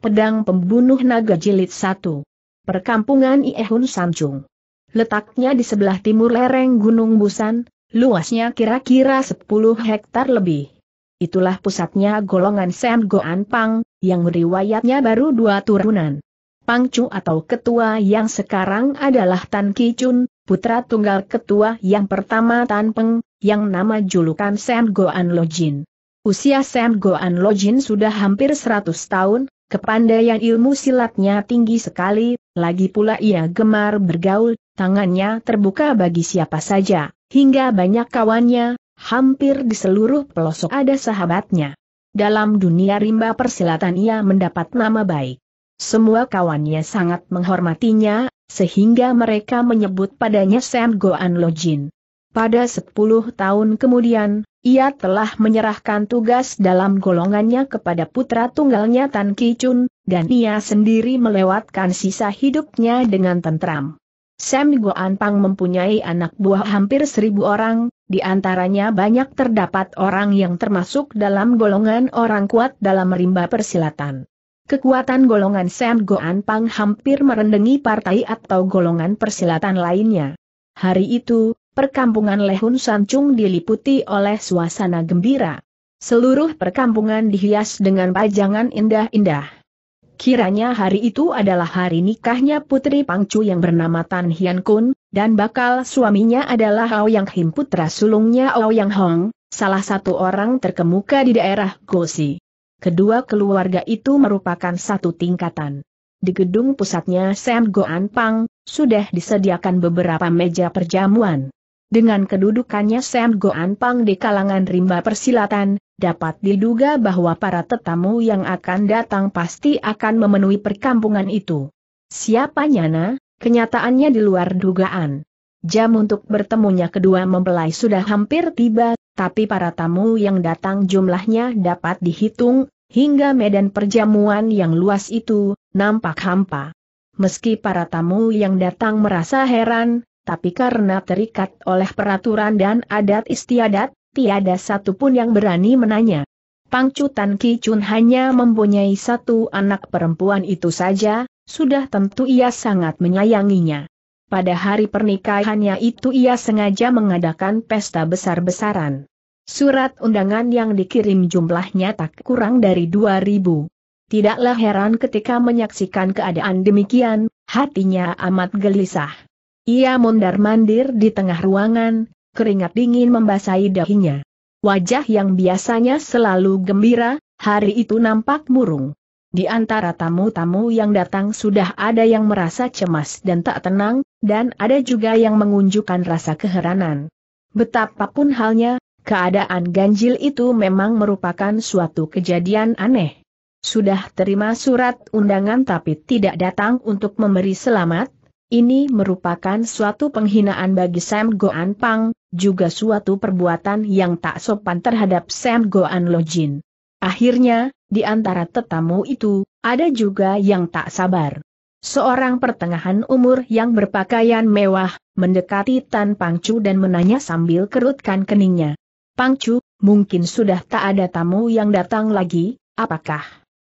Pedang Pembunuh Naga Jilid 1. Perkampungan Iehun Sanjung, Letaknya di sebelah timur lereng Gunung Busan, luasnya kira-kira 10 hektar lebih. Itulah pusatnya golongan Sam Goan Pang, yang riwayatnya baru dua turunan. Pang Chu atau ketua yang sekarang adalah Tan Ki Chun, putra tunggal ketua yang pertama Tan Peng, yang nama julukan Sam Goan Lojin. Usia Sam Goan Lojin sudah hampir 100 tahun, Kepandaian ilmu silatnya tinggi sekali, lagi pula ia gemar bergaul, tangannya terbuka bagi siapa saja, hingga banyak kawannya, hampir di seluruh pelosok ada sahabatnya. Dalam dunia rimba persilatan ia mendapat nama baik. Semua kawannya sangat menghormatinya, sehingga mereka menyebut padanya Sam Goan Lojin. Pada 10 tahun kemudian, ia telah menyerahkan tugas dalam golongannya kepada putra tunggalnya Tan Ki Chun, dan ia sendiri melewatkan sisa hidupnya dengan tentram. Sam Goan Pang mempunyai anak buah hampir seribu orang, di antaranya banyak terdapat orang yang termasuk dalam golongan orang kuat dalam rimba persilatan. Kekuatan golongan Sam Goan Pang hampir merendengi partai atau golongan persilatan lainnya. Hari itu, perkampungan Lehun Sancung diliputi oleh suasana gembira. Seluruh perkampungan dihias dengan pajangan indah-indah. Kiranya hari itu adalah hari nikahnya Putri Pangcu yang bernama Tan Hian Kun, dan bakal suaminya adalah Yang Him putra sulungnya Yang Hong, salah satu orang terkemuka di daerah Gosi. Kedua keluarga itu merupakan satu tingkatan. Di gedung pusatnya Sam Goan Pang, sudah disediakan beberapa meja perjamuan. Dengan kedudukannya Sam Goan Pang di kalangan rimba persilatan, dapat diduga bahwa para tetamu yang akan datang pasti akan memenuhi perkampungan itu. Siapa nyana, kenyataannya di luar dugaan. Jam untuk bertemunya kedua mempelai sudah hampir tiba, tapi para tamu yang datang jumlahnya dapat dihitung, hingga medan perjamuan yang luas itu, nampak hampa. Meski para tamu yang datang merasa heran, tapi karena terikat oleh peraturan dan adat istiadat, tiada satupun yang berani menanya. Pangcutan Ki Chun hanya mempunyai satu anak perempuan itu saja, sudah tentu ia sangat menyayanginya. Pada hari pernikahannya itu ia sengaja mengadakan pesta besar-besaran. Surat undangan yang dikirim jumlahnya tak kurang dari 2000. Tidaklah heran ketika menyaksikan keadaan demikian, hatinya amat gelisah. Ia mondar-mandir di tengah ruangan, keringat dingin membasahi dahinya. Wajah yang biasanya selalu gembira, hari itu nampak murung. Di antara tamu-tamu yang datang sudah ada yang merasa cemas dan tak tenang, dan ada juga yang mengunjukkan rasa keheranan. Betapapun halnya, keadaan ganjil itu memang merupakan suatu kejadian aneh. Sudah terima surat undangan tapi tidak datang untuk memberi selamat, ini merupakan suatu penghinaan bagi Sam Goan Pang, juga suatu perbuatan yang tak sopan terhadap Sam Goan Lojin. Akhirnya, di antara tetamu itu, ada juga yang tak sabar. Seorang pertengahan umur yang berpakaian mewah, mendekati Tan Pangcu dan menanya sambil kerutkan keningnya. Pangcu, mungkin sudah tak ada tamu yang datang lagi, apakah?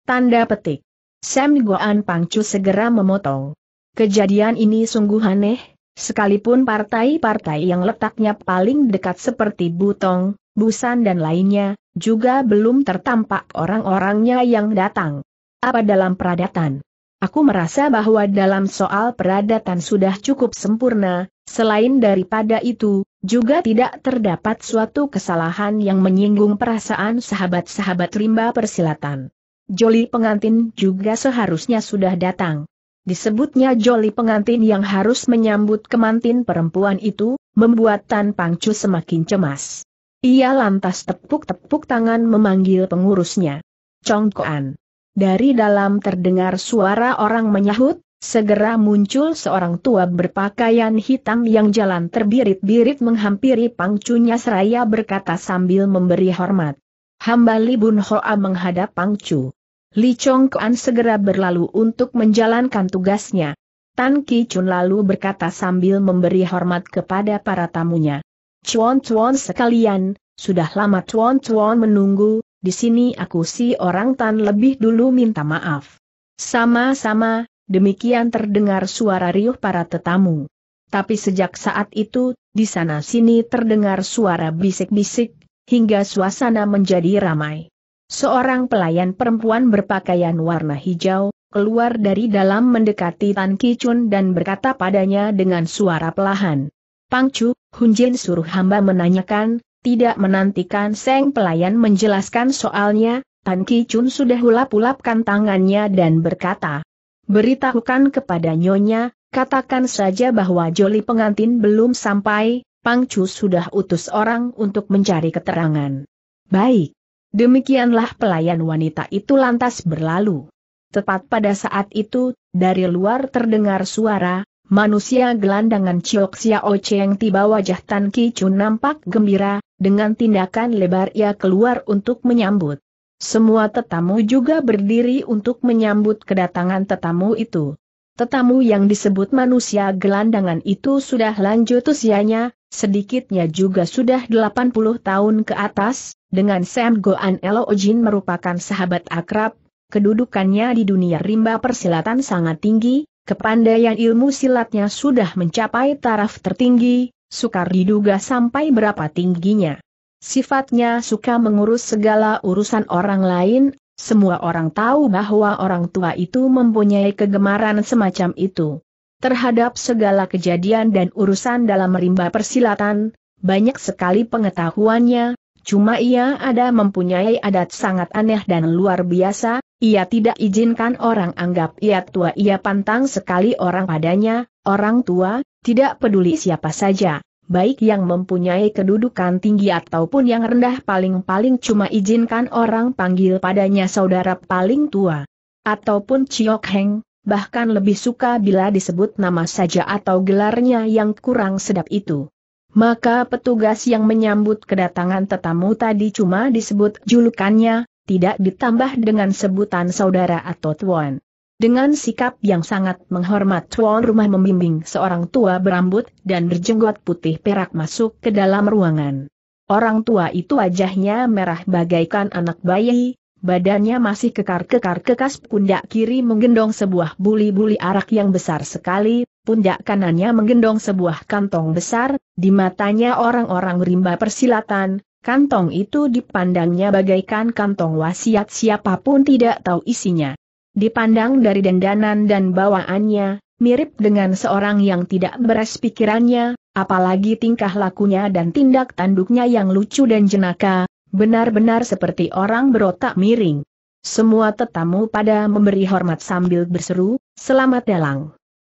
Tanda petik. Sam Goan Pangcu segera memotong. Kejadian ini sungguh aneh, sekalipun partai-partai yang letaknya paling dekat seperti Butong, Busan dan lainnya, juga belum tertampak orang-orangnya yang datang. Apa dalam peradatan? Aku merasa bahwa dalam soal peradatan sudah cukup sempurna, selain daripada itu, juga tidak terdapat suatu kesalahan yang menyinggung perasaan sahabat-sahabat rimba persilatan. Joli pengantin juga seharusnya sudah datang. Disebutnya joli pengantin yang harus menyambut kemantin perempuan itu, membuat Tan Pangcu semakin cemas. Ia lantas tepuk-tepuk tangan memanggil pengurusnya. Congkoan. Dari dalam terdengar suara orang menyahut, segera muncul seorang tua berpakaian hitam yang jalan terbirit-birit menghampiri pangcunya seraya berkata sambil memberi hormat. Hamba Libun Hoa menghadap pangcu. Li Chong Kuan segera berlalu untuk menjalankan tugasnya. Tan Ki Chun lalu berkata sambil memberi hormat kepada para tamunya. Cuan-cuan sekalian, sudah lama cuan-cuan menunggu, di sini aku si orang Tan lebih dulu minta maaf. Sama-sama, demikian terdengar suara riuh para tetamu. Tapi sejak saat itu, di sana-sini terdengar suara bisik-bisik, hingga suasana menjadi ramai. Seorang pelayan perempuan berpakaian warna hijau, keluar dari dalam mendekati Tan Kichun dan berkata padanya dengan suara pelahan. Pang Hun Jin suruh hamba menanyakan, tidak menantikan Seng pelayan menjelaskan soalnya, Tan Kichun sudah hulap-hulapkan tangannya dan berkata. Beritahukan kepada Nyonya, katakan saja bahwa joli pengantin belum sampai, Pang Chu sudah utus orang untuk mencari keterangan. Baik. Demikianlah pelayan wanita itu lantas berlalu. Tepat pada saat itu, dari luar terdengar suara, manusia gelandangan Chiok Xiao Cheng tiba wajah Tan Ki Chun nampak gembira, dengan tindakan lebar ia keluar untuk menyambut. Semua tetamu juga berdiri untuk menyambut kedatangan tetamu itu. Tetamu yang disebut manusia gelandangan itu sudah lanjut usianya, Sedikitnya juga sudah 80 tahun ke atas, dengan Sam Goan Elojin merupakan sahabat akrab, kedudukannya di dunia rimba persilatan sangat tinggi, kepandaian ilmu silatnya sudah mencapai taraf tertinggi, sukar diduga sampai berapa tingginya. Sifatnya suka mengurus segala urusan orang lain, semua orang tahu bahwa orang tua itu mempunyai kegemaran semacam itu terhadap segala kejadian dan urusan dalam rimba persilatan, banyak sekali pengetahuannya, cuma ia ada mempunyai adat sangat aneh dan luar biasa, ia tidak izinkan orang anggap ia tua ia pantang sekali orang padanya, orang tua, tidak peduli siapa saja baik yang mempunyai kedudukan tinggi ataupun yang rendah paling-paling cuma izinkan orang panggil padanya saudara paling tua. Ataupun Ciok Heng, bahkan lebih suka bila disebut nama saja atau gelarnya yang kurang sedap itu. Maka petugas yang menyambut kedatangan tetamu tadi cuma disebut julukannya, tidak ditambah dengan sebutan saudara atau tuan. Dengan sikap yang sangat menghormat tuan rumah membimbing seorang tua berambut dan berjenggot putih perak masuk ke dalam ruangan. Orang tua itu wajahnya merah bagaikan anak bayi, Badannya masih kekar-kekar kekas pundak kiri menggendong sebuah buli-buli arak yang besar sekali, pundak kanannya menggendong sebuah kantong besar, di matanya orang-orang rimba persilatan, kantong itu dipandangnya bagaikan kantong wasiat siapapun tidak tahu isinya. Dipandang dari dendanan dan bawaannya, mirip dengan seorang yang tidak beres pikirannya, apalagi tingkah lakunya dan tindak tanduknya yang lucu dan jenaka, Benar-benar seperti orang berotak miring. Semua tetamu pada memberi hormat sambil berseru, selamat dalang.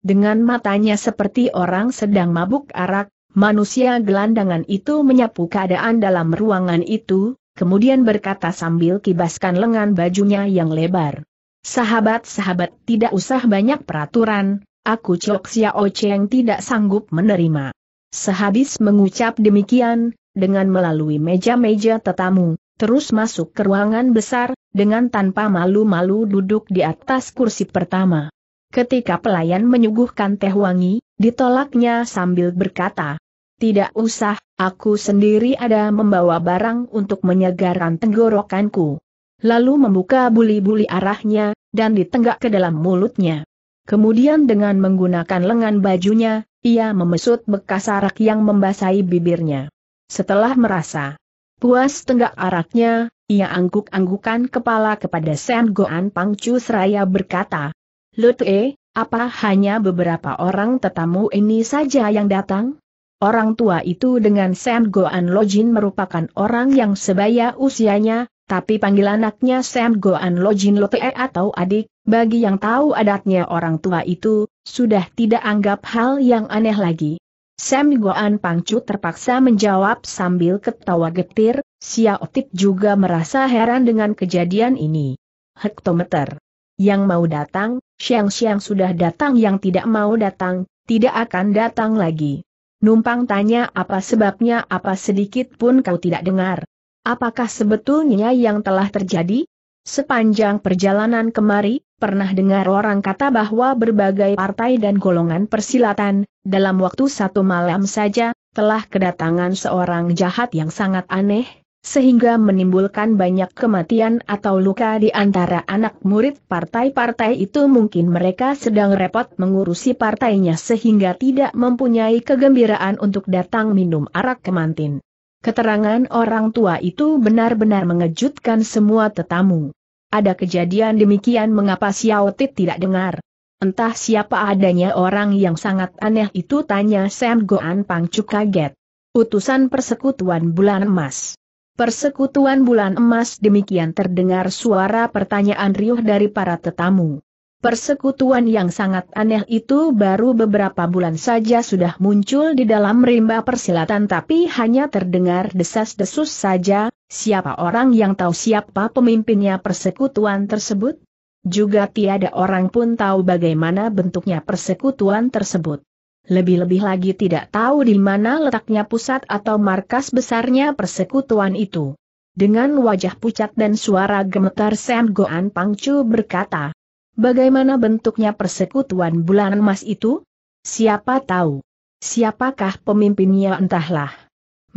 Dengan matanya seperti orang sedang mabuk arak, manusia gelandangan itu menyapu keadaan dalam ruangan itu, kemudian berkata sambil kibaskan lengan bajunya yang lebar. Sahabat-sahabat tidak usah banyak peraturan, aku Chok Oce yang tidak sanggup menerima. Sehabis mengucap demikian, dengan melalui meja-meja tetamu, terus masuk ke ruangan besar, dengan tanpa malu-malu duduk di atas kursi pertama. Ketika pelayan menyuguhkan teh wangi, ditolaknya sambil berkata, tidak usah, aku sendiri ada membawa barang untuk menyegarkan tenggorokanku. Lalu membuka buli-buli arahnya, dan ditenggak ke dalam mulutnya. Kemudian dengan menggunakan lengan bajunya, ia memesut bekas arak yang membasahi bibirnya. Setelah merasa puas tenggak araknya, ia angguk-anggukan kepala kepada Sam Goan Pangcu seraya berkata, Lute, apa hanya beberapa orang tetamu ini saja yang datang? Orang tua itu dengan Sam Goan Lojin merupakan orang yang sebaya usianya, tapi panggil anaknya Sam Goan Lojin Lute atau adik, bagi yang tahu adatnya orang tua itu, sudah tidak anggap hal yang aneh lagi. Sam Goan Pangcu terpaksa menjawab sambil ketawa getir, Xiaotit juga merasa heran dengan kejadian ini. Hektometer. Yang mau datang, siang-siang sudah datang yang tidak mau datang, tidak akan datang lagi. Numpang tanya apa sebabnya apa sedikit pun kau tidak dengar. Apakah sebetulnya yang telah terjadi? Sepanjang perjalanan kemari, Pernah dengar orang kata bahwa berbagai partai dan golongan persilatan, dalam waktu satu malam saja, telah kedatangan seorang jahat yang sangat aneh, sehingga menimbulkan banyak kematian atau luka di antara anak murid partai-partai itu mungkin mereka sedang repot mengurusi partainya sehingga tidak mempunyai kegembiraan untuk datang minum arak kemantin. Keterangan orang tua itu benar-benar mengejutkan semua tetamu. Ada kejadian demikian mengapa Xiao Tit tidak dengar? Entah siapa adanya orang yang sangat aneh itu tanya Sam Goan Pangcu kaget. Utusan Persekutuan Bulan Emas. Persekutuan Bulan Emas demikian terdengar suara pertanyaan riuh dari para tetamu. Persekutuan yang sangat aneh itu baru beberapa bulan saja sudah muncul di dalam rimba persilatan tapi hanya terdengar desas-desus saja, Siapa orang yang tahu siapa pemimpinnya persekutuan tersebut? Juga tiada orang pun tahu bagaimana bentuknya persekutuan tersebut. Lebih-lebih lagi tidak tahu di mana letaknya pusat atau markas besarnya persekutuan itu. Dengan wajah pucat dan suara gemetar Sam Goan Pangcu berkata, Bagaimana bentuknya persekutuan bulan emas itu? Siapa tahu? Siapakah pemimpinnya entahlah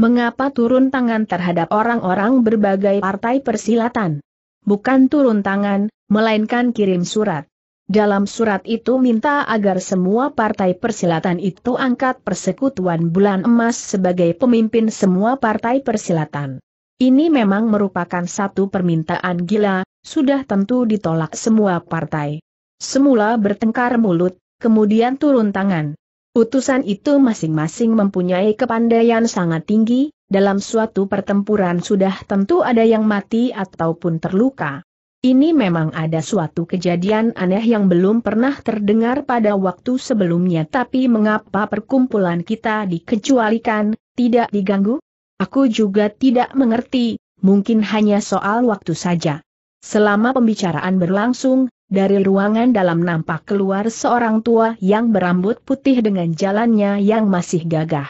mengapa turun tangan terhadap orang-orang berbagai partai persilatan? Bukan turun tangan, melainkan kirim surat. Dalam surat itu minta agar semua partai persilatan itu angkat persekutuan bulan emas sebagai pemimpin semua partai persilatan. Ini memang merupakan satu permintaan gila, sudah tentu ditolak semua partai. Semula bertengkar mulut, kemudian turun tangan. Utusan itu masing-masing mempunyai kepandaian sangat tinggi, dalam suatu pertempuran sudah tentu ada yang mati ataupun terluka. Ini memang ada suatu kejadian aneh yang belum pernah terdengar pada waktu sebelumnya tapi mengapa perkumpulan kita dikecualikan, tidak diganggu? Aku juga tidak mengerti, mungkin hanya soal waktu saja. Selama pembicaraan berlangsung, dari ruangan dalam nampak keluar seorang tua yang berambut putih dengan jalannya yang masih gagah.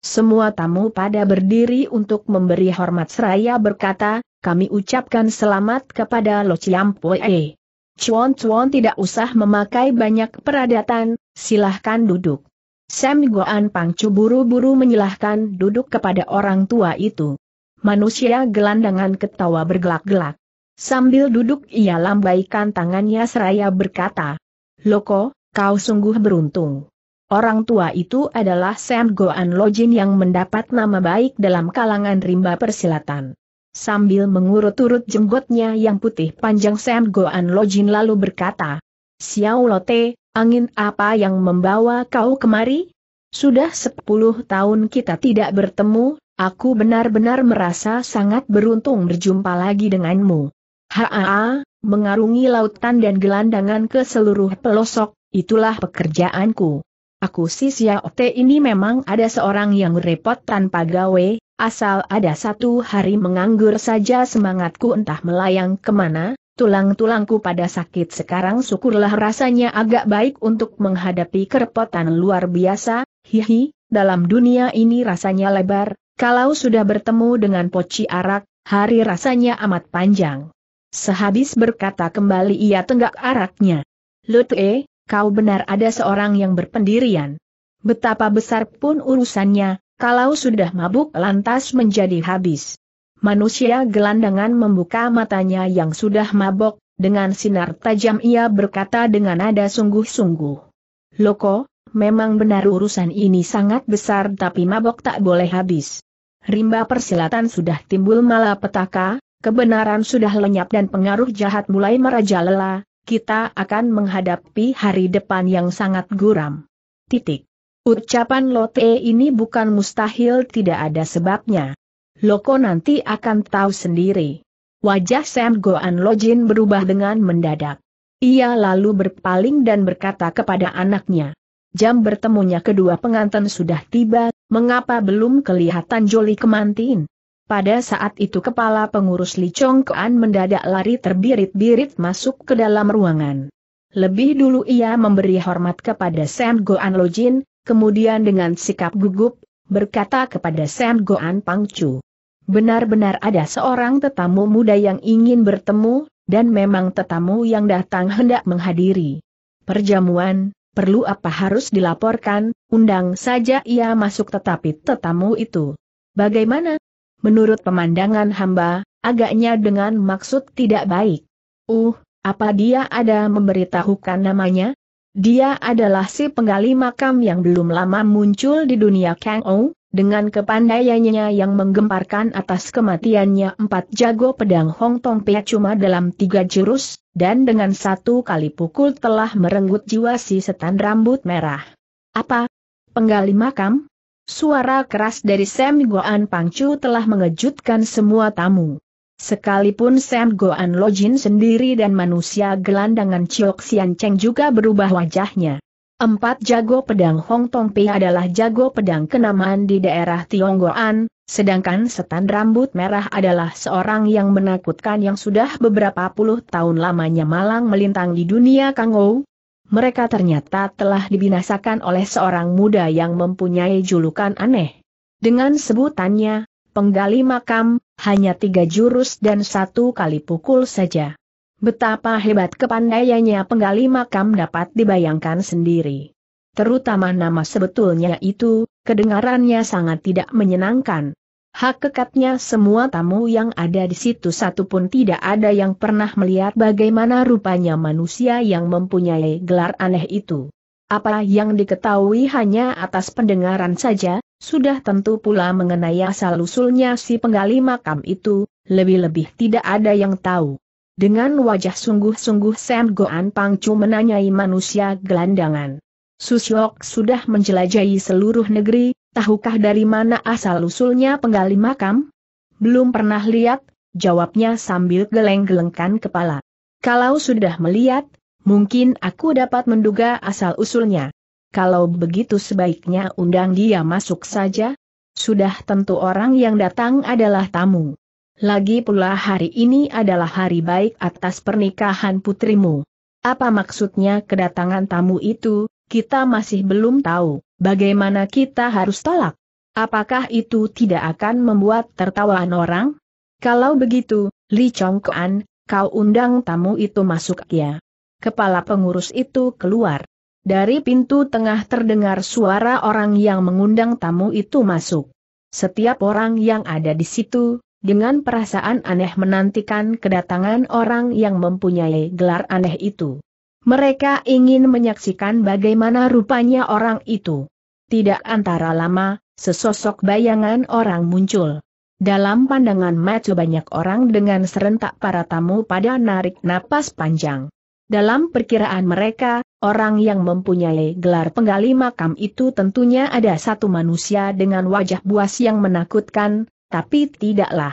Semua tamu pada berdiri untuk memberi hormat seraya berkata, kami ucapkan selamat kepada Lo Chiampoe. Chuan Chuan tidak usah memakai banyak peradatan, silahkan duduk. Sam Goan Pangcu buru-buru menyilahkan duduk kepada orang tua itu. Manusia gelandangan ketawa bergelak-gelak. Sambil duduk ia lambaikan tangannya seraya berkata, Loko, kau sungguh beruntung. Orang tua itu adalah Sam Goan Lojin yang mendapat nama baik dalam kalangan rimba persilatan. Sambil mengurut-urut jenggotnya yang putih panjang Sam Goan Lojin lalu berkata, Xiao Lote, angin apa yang membawa kau kemari? Sudah sepuluh tahun kita tidak bertemu, Aku benar-benar merasa sangat beruntung berjumpa lagi denganmu. Haa, mengarungi lautan dan gelandangan ke seluruh pelosok, itulah pekerjaanku. Aku si Ote ini memang ada seorang yang repot tanpa gawe, asal ada satu hari menganggur saja semangatku entah melayang kemana, tulang-tulangku pada sakit sekarang syukurlah rasanya agak baik untuk menghadapi kerepotan luar biasa, hihi, dalam dunia ini rasanya lebar, kalau sudah bertemu dengan poci arak, hari rasanya amat panjang. Sehabis berkata kembali ia tenggak araknya. Lutue, eh, kau benar ada seorang yang berpendirian. Betapa besar pun urusannya, kalau sudah mabuk lantas menjadi habis. Manusia gelandangan membuka matanya yang sudah mabok, dengan sinar tajam ia berkata dengan nada sungguh-sungguh. Loko, memang benar urusan ini sangat besar tapi mabok tak boleh habis. Rimba persilatan sudah timbul malapetaka, Kebenaran sudah lenyap dan pengaruh jahat mulai merajalela, kita akan menghadapi hari depan yang sangat guram. Titik. Ucapan Lote ini bukan mustahil tidak ada sebabnya. Loko nanti akan tahu sendiri. Wajah Sam Goan Lojin berubah dengan mendadak. Ia lalu berpaling dan berkata kepada anaknya. Jam bertemunya kedua pengantin sudah tiba, mengapa belum kelihatan Joli Kemantin? Pada saat itu kepala pengurus Li Chongkuan mendadak lari terbirit-birit masuk ke dalam ruangan. Lebih dulu ia memberi hormat kepada Sam Goan Jin, kemudian dengan sikap gugup, berkata kepada Sam Goan Chu, Benar-benar ada seorang tetamu muda yang ingin bertemu, dan memang tetamu yang datang hendak menghadiri. Perjamuan, perlu apa harus dilaporkan, undang saja ia masuk tetapi tetamu itu. Bagaimana, menurut pemandangan hamba, agaknya dengan maksud tidak baik. Uh, apa dia ada memberitahukan namanya? Dia adalah si penggali makam yang belum lama muncul di dunia Kang Ou, dengan kepandaiannya yang menggemparkan atas kematiannya empat jago pedang Hong Tong Pia cuma dalam tiga jurus, dan dengan satu kali pukul telah merenggut jiwa si setan rambut merah. Apa? Penggali makam? Suara keras dari Sam Goan Pangcu telah mengejutkan semua tamu. Sekalipun Sam Goan Lojin sendiri dan manusia gelandangan Chiok Sian Cheng juga berubah wajahnya. Empat jago pedang Hong Tong Pi adalah jago pedang kenamaan di daerah Tionggoan, sedangkan setan rambut merah adalah seorang yang menakutkan yang sudah beberapa puluh tahun lamanya malang melintang di dunia Kangou, mereka ternyata telah dibinasakan oleh seorang muda yang mempunyai julukan aneh. Dengan sebutannya, penggali makam, hanya tiga jurus dan satu kali pukul saja. Betapa hebat kepandaiannya penggali makam dapat dibayangkan sendiri. Terutama nama sebetulnya itu, kedengarannya sangat tidak menyenangkan, Hak kekatnya semua tamu yang ada di situ satu pun tidak ada yang pernah melihat bagaimana rupanya manusia yang mempunyai gelar aneh itu. Apa yang diketahui hanya atas pendengaran saja, sudah tentu pula mengenai asal-usulnya si penggali makam itu, lebih-lebih tidak ada yang tahu. Dengan wajah sungguh-sungguh Sam Goan Pangcu menanyai manusia gelandangan. Susyok sudah menjelajahi seluruh negeri, tahukah dari mana asal-usulnya penggali makam? Belum pernah lihat, jawabnya sambil geleng-gelengkan kepala. Kalau sudah melihat, mungkin aku dapat menduga asal-usulnya. Kalau begitu sebaiknya undang dia masuk saja. Sudah tentu orang yang datang adalah tamu. Lagi pula hari ini adalah hari baik atas pernikahan putrimu. Apa maksudnya kedatangan tamu itu, kita masih belum tahu. Bagaimana kita harus tolak? Apakah itu tidak akan membuat tertawaan orang? Kalau begitu, Li Kuan, kau undang tamu itu masuk ya. Kepala pengurus itu keluar. Dari pintu tengah terdengar suara orang yang mengundang tamu itu masuk. Setiap orang yang ada di situ, dengan perasaan aneh menantikan kedatangan orang yang mempunyai gelar aneh itu. Mereka ingin menyaksikan bagaimana rupanya orang itu. Tidak antara lama, sesosok bayangan orang muncul. Dalam pandangan mata banyak orang dengan serentak para tamu pada narik napas panjang. Dalam perkiraan mereka, orang yang mempunyai gelar penggali makam itu tentunya ada satu manusia dengan wajah buas yang menakutkan, tapi tidaklah.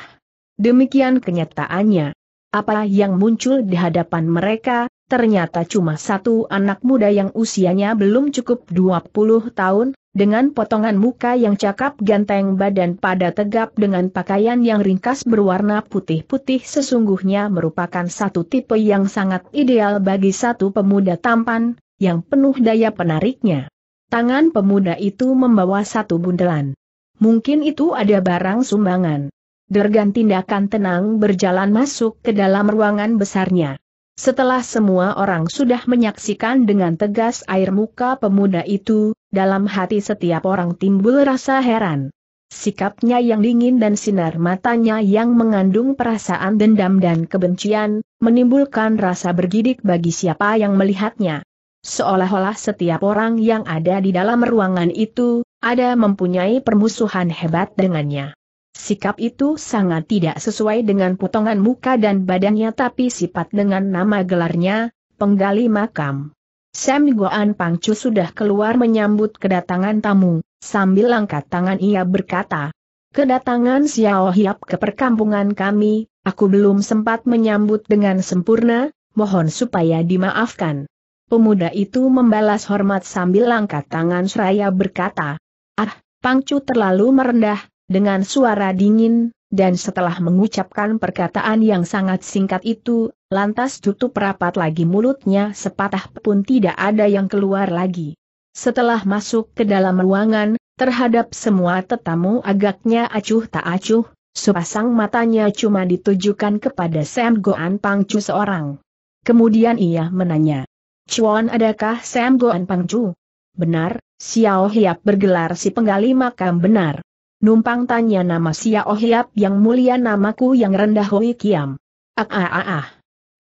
Demikian kenyataannya. Apa yang muncul di hadapan mereka, ternyata cuma satu anak muda yang usianya belum cukup 20 tahun, dengan potongan muka yang cakap ganteng badan pada tegap dengan pakaian yang ringkas berwarna putih-putih sesungguhnya merupakan satu tipe yang sangat ideal bagi satu pemuda tampan, yang penuh daya penariknya. Tangan pemuda itu membawa satu bundelan. Mungkin itu ada barang sumbangan. Dergan tindakan tenang berjalan masuk ke dalam ruangan besarnya. Setelah semua orang sudah menyaksikan dengan tegas air muka pemuda itu, dalam hati setiap orang timbul rasa heran. Sikapnya yang dingin dan sinar matanya yang mengandung perasaan dendam dan kebencian, menimbulkan rasa bergidik bagi siapa yang melihatnya. Seolah-olah setiap orang yang ada di dalam ruangan itu, ada mempunyai permusuhan hebat dengannya. Sikap itu sangat tidak sesuai dengan potongan muka dan badannya tapi sifat dengan nama gelarnya, penggali makam. Sam Goan Pangcu sudah keluar menyambut kedatangan tamu, sambil angkat tangan ia berkata, Kedatangan Xiao Hiap ke perkampungan kami, aku belum sempat menyambut dengan sempurna, mohon supaya dimaafkan. Pemuda itu membalas hormat sambil angkat tangan seraya berkata, Ah, Pangcu terlalu merendah, dengan suara dingin, dan setelah mengucapkan perkataan yang sangat singkat itu, lantas tutup rapat lagi mulutnya sepatah pun tidak ada yang keluar lagi. Setelah masuk ke dalam ruangan, terhadap semua tetamu agaknya acuh tak acuh, sepasang matanya cuma ditujukan kepada Sam Goan Pangcu seorang. Kemudian ia menanya, Cuan adakah Sam Goan Pangcu? Benar, Xiao Hiap bergelar si penggali makam benar. Numpang tanya nama Sia Oh Hiap yang mulia namaku yang rendah Hui Kiam. Ah ah ah ah.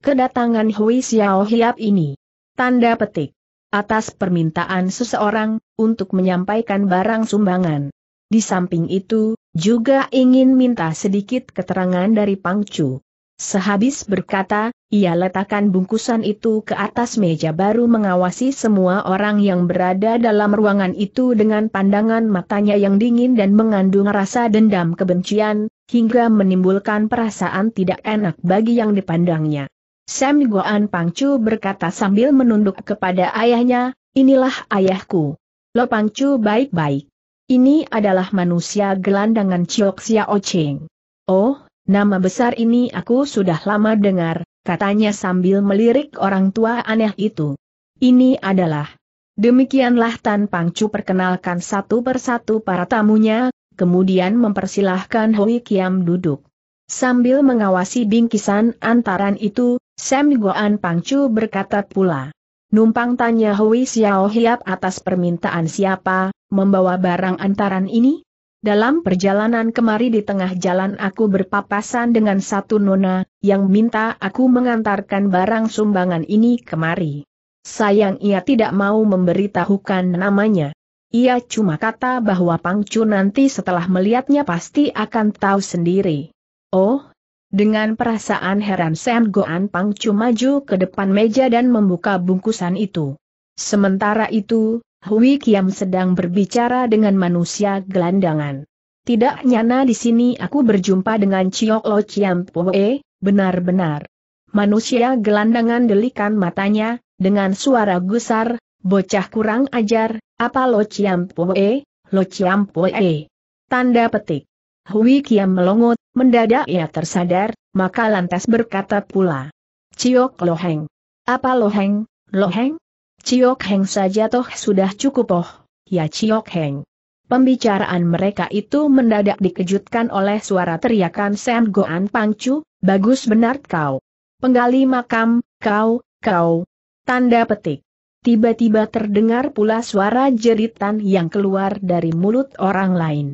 Kedatangan Hui Sia Oh Hiap ini. Tanda petik. Atas permintaan seseorang, untuk menyampaikan barang sumbangan. Di samping itu, juga ingin minta sedikit keterangan dari Pangcu. Sehabis berkata, ia letakkan bungkusan itu ke atas meja baru mengawasi semua orang yang berada dalam ruangan itu dengan pandangan matanya yang dingin dan mengandung rasa dendam kebencian, hingga menimbulkan perasaan tidak enak bagi yang dipandangnya. Sam Goan Pangcu berkata sambil menunduk kepada ayahnya, inilah ayahku. Lo Pangcu baik-baik. Ini adalah manusia gelandangan Chiok Xiao Oh, Nama besar ini aku sudah lama dengar, katanya sambil melirik orang tua aneh itu. Ini adalah. Demikianlah Tan Pangcu perkenalkan satu persatu para tamunya, kemudian mempersilahkan Hui Kiam duduk. Sambil mengawasi bingkisan antaran itu, Sam Goan Pangcu berkata pula. Numpang tanya Hui Xiao Hiap atas permintaan siapa, membawa barang antaran ini? Dalam perjalanan kemari di tengah jalan aku berpapasan dengan satu nona, yang minta aku mengantarkan barang sumbangan ini kemari. Sayang ia tidak mau memberitahukan namanya. Ia cuma kata bahwa Pangcu nanti setelah melihatnya pasti akan tahu sendiri. Oh, dengan perasaan heran Sen Goan Pangcu maju ke depan meja dan membuka bungkusan itu. Sementara itu, Hui Kiam sedang berbicara dengan manusia gelandangan. Tidak nyana di sini aku berjumpa dengan Chiok Lo Chiam Poe, benar-benar. Manusia gelandangan delikan matanya, dengan suara gusar, bocah kurang ajar, apa Lo Chiam Poe, Lo Chiam Poe. Tanda petik. Hui Kiam melongot, mendadak ia tersadar, maka lantas berkata pula. Chiok Lo Heng. Apa Lo Heng, Lo Heng? Ciok Heng saja toh sudah cukup oh, ya Ciok Heng. Pembicaraan mereka itu mendadak dikejutkan oleh suara teriakan Sen Goan Pangcu, bagus benar kau. Penggali makam, kau, kau. Tanda petik. Tiba-tiba terdengar pula suara jeritan yang keluar dari mulut orang lain.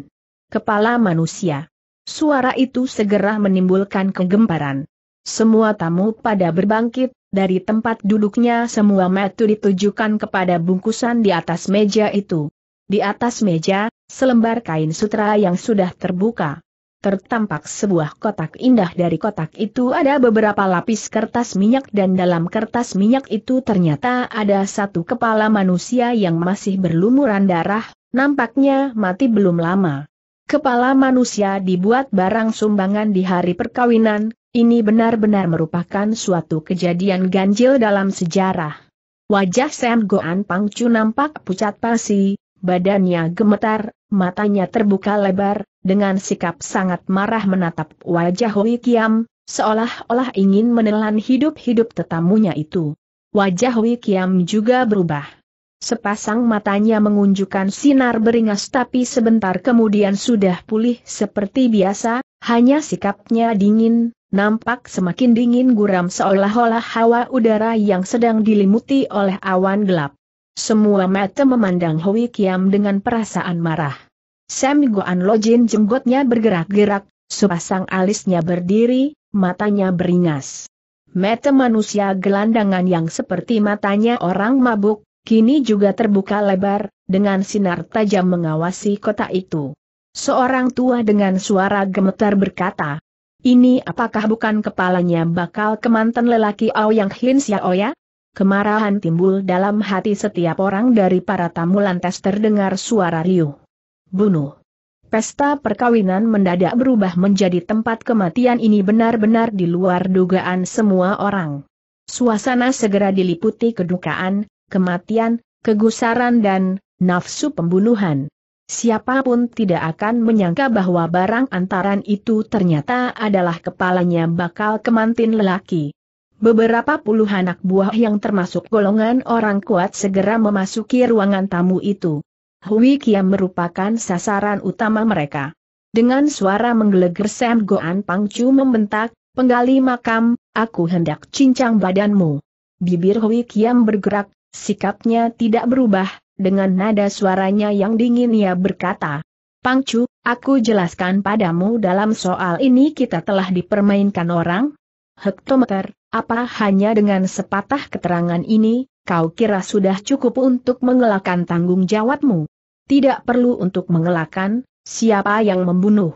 Kepala manusia. Suara itu segera menimbulkan kegemparan. Semua tamu pada berbangkit, dari tempat duduknya semua metu ditujukan kepada bungkusan di atas meja itu. Di atas meja, selembar kain sutra yang sudah terbuka. Tertampak sebuah kotak indah dari kotak itu ada beberapa lapis kertas minyak dan dalam kertas minyak itu ternyata ada satu kepala manusia yang masih berlumuran darah, nampaknya mati belum lama. Kepala manusia dibuat barang sumbangan di hari perkawinan, ini benar-benar merupakan suatu kejadian ganjil dalam sejarah. Wajah Sam Goan Pangcu nampak pucat pasi, badannya gemetar, matanya terbuka lebar, dengan sikap sangat marah menatap wajah Hui Kiam, seolah-olah ingin menelan hidup-hidup tetamunya itu. Wajah Hui Kiam juga berubah. Sepasang matanya mengunjukkan sinar beringas tapi sebentar kemudian sudah pulih seperti biasa, hanya sikapnya dingin, nampak semakin dingin guram seolah-olah hawa udara yang sedang dilimuti oleh awan gelap. Semua mata memandang Hui Kiam dengan perasaan marah. Sam Goan Lojin jenggotnya bergerak-gerak, sepasang alisnya berdiri, matanya beringas. Mata manusia gelandangan yang seperti matanya orang mabuk, kini juga terbuka lebar, dengan sinar tajam mengawasi kota itu. Seorang tua dengan suara gemetar berkata, ini apakah bukan kepalanya bakal kemantan lelaki Yang Hin Xiaoya? Kemarahan timbul dalam hati setiap orang dari para tamu lantas terdengar suara riuh. Bunuh. Pesta perkawinan mendadak berubah menjadi tempat kematian ini benar-benar di luar dugaan semua orang. Suasana segera diliputi kedukaan, kematian, kegusaran dan nafsu pembunuhan. Siapapun tidak akan menyangka bahwa barang antaran itu ternyata adalah kepalanya bakal kemantin lelaki. Beberapa puluh anak buah yang termasuk golongan orang kuat segera memasuki ruangan tamu itu. Hui Kiam merupakan sasaran utama mereka. Dengan suara menggelegar Sam Goan Pangcu membentak, penggali makam, aku hendak cincang badanmu. Bibir Hui Kiam bergerak, sikapnya tidak berubah, dengan nada suaranya yang dingin ia berkata, Pangcu, aku jelaskan padamu dalam soal ini kita telah dipermainkan orang? Hektometer, apa hanya dengan sepatah keterangan ini, kau kira sudah cukup untuk mengelakkan tanggung jawabmu? Tidak perlu untuk mengelakkan, siapa yang membunuh?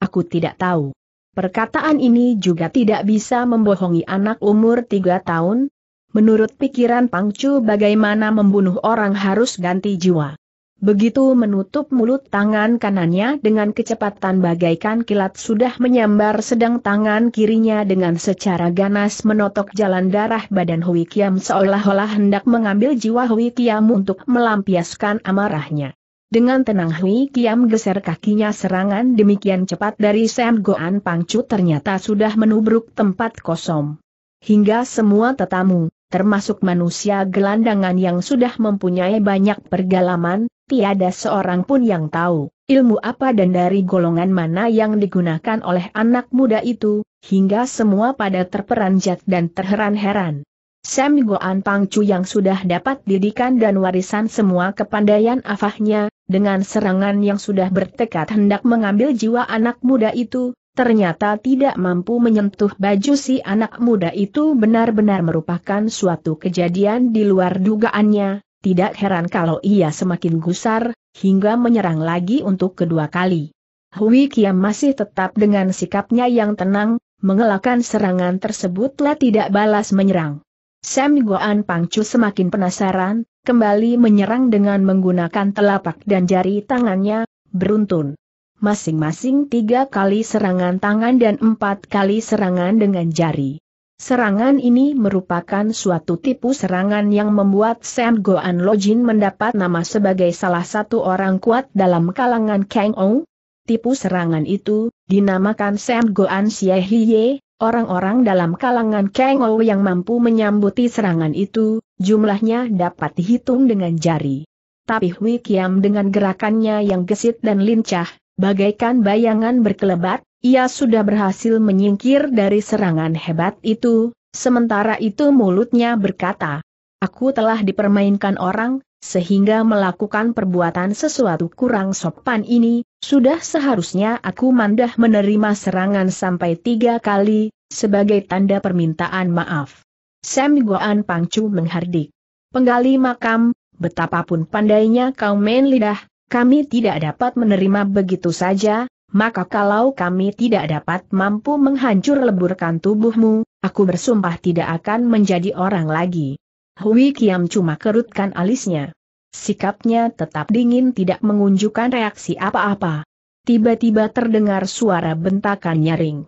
Aku tidak tahu. Perkataan ini juga tidak bisa membohongi anak umur tiga tahun, Menurut pikiran Pangcu bagaimana membunuh orang harus ganti jiwa. Begitu menutup mulut tangan kanannya dengan kecepatan bagaikan kilat sudah menyambar sedang tangan kirinya dengan secara ganas menotok jalan darah badan Hui Kiam seolah-olah hendak mengambil jiwa Hui Kiam untuk melampiaskan amarahnya. Dengan tenang Hui Kiam geser kakinya serangan demikian cepat dari Sam Goan Pangcu ternyata sudah menubruk tempat kosong. Hingga semua tetamu, termasuk manusia gelandangan yang sudah mempunyai banyak pergalaman, tiada seorang pun yang tahu ilmu apa dan dari golongan mana yang digunakan oleh anak muda itu, hingga semua pada terperanjat dan terheran-heran. Sam Goan Pangcu yang sudah dapat didikan dan warisan semua kepandaian afahnya, dengan serangan yang sudah bertekad hendak mengambil jiwa anak muda itu, ternyata tidak mampu menyentuh baju si anak muda itu benar-benar merupakan suatu kejadian di luar dugaannya, tidak heran kalau ia semakin gusar, hingga menyerang lagi untuk kedua kali. Hui Kiam masih tetap dengan sikapnya yang tenang, mengelakkan serangan tersebutlah tidak balas menyerang. Sam Goan Pangcu semakin penasaran, kembali menyerang dengan menggunakan telapak dan jari tangannya, beruntun masing-masing tiga kali serangan tangan dan empat kali serangan dengan jari. Serangan ini merupakan suatu tipu serangan yang membuat Sam Goan Lojin mendapat nama sebagai salah satu orang kuat dalam kalangan Kang Ong. Tipu serangan itu, dinamakan Sam Goan Siehiye, orang-orang dalam kalangan Kang Ong yang mampu menyambuti serangan itu, jumlahnya dapat dihitung dengan jari. Tapi Hui Kiam dengan gerakannya yang gesit dan lincah, Bagaikan bayangan berkelebat, ia sudah berhasil menyingkir dari serangan hebat itu, sementara itu mulutnya berkata, Aku telah dipermainkan orang, sehingga melakukan perbuatan sesuatu kurang sopan ini, sudah seharusnya aku mandah menerima serangan sampai tiga kali, sebagai tanda permintaan maaf. Sam Goan Pangcu menghardik. Penggali makam, betapapun pandainya kau main lidah, kami tidak dapat menerima begitu saja, maka kalau kami tidak dapat mampu menghancur leburkan tubuhmu, aku bersumpah tidak akan menjadi orang lagi. Hui Kiam cuma kerutkan alisnya. Sikapnya tetap dingin tidak mengunjukkan reaksi apa-apa. Tiba-tiba terdengar suara bentakan nyaring.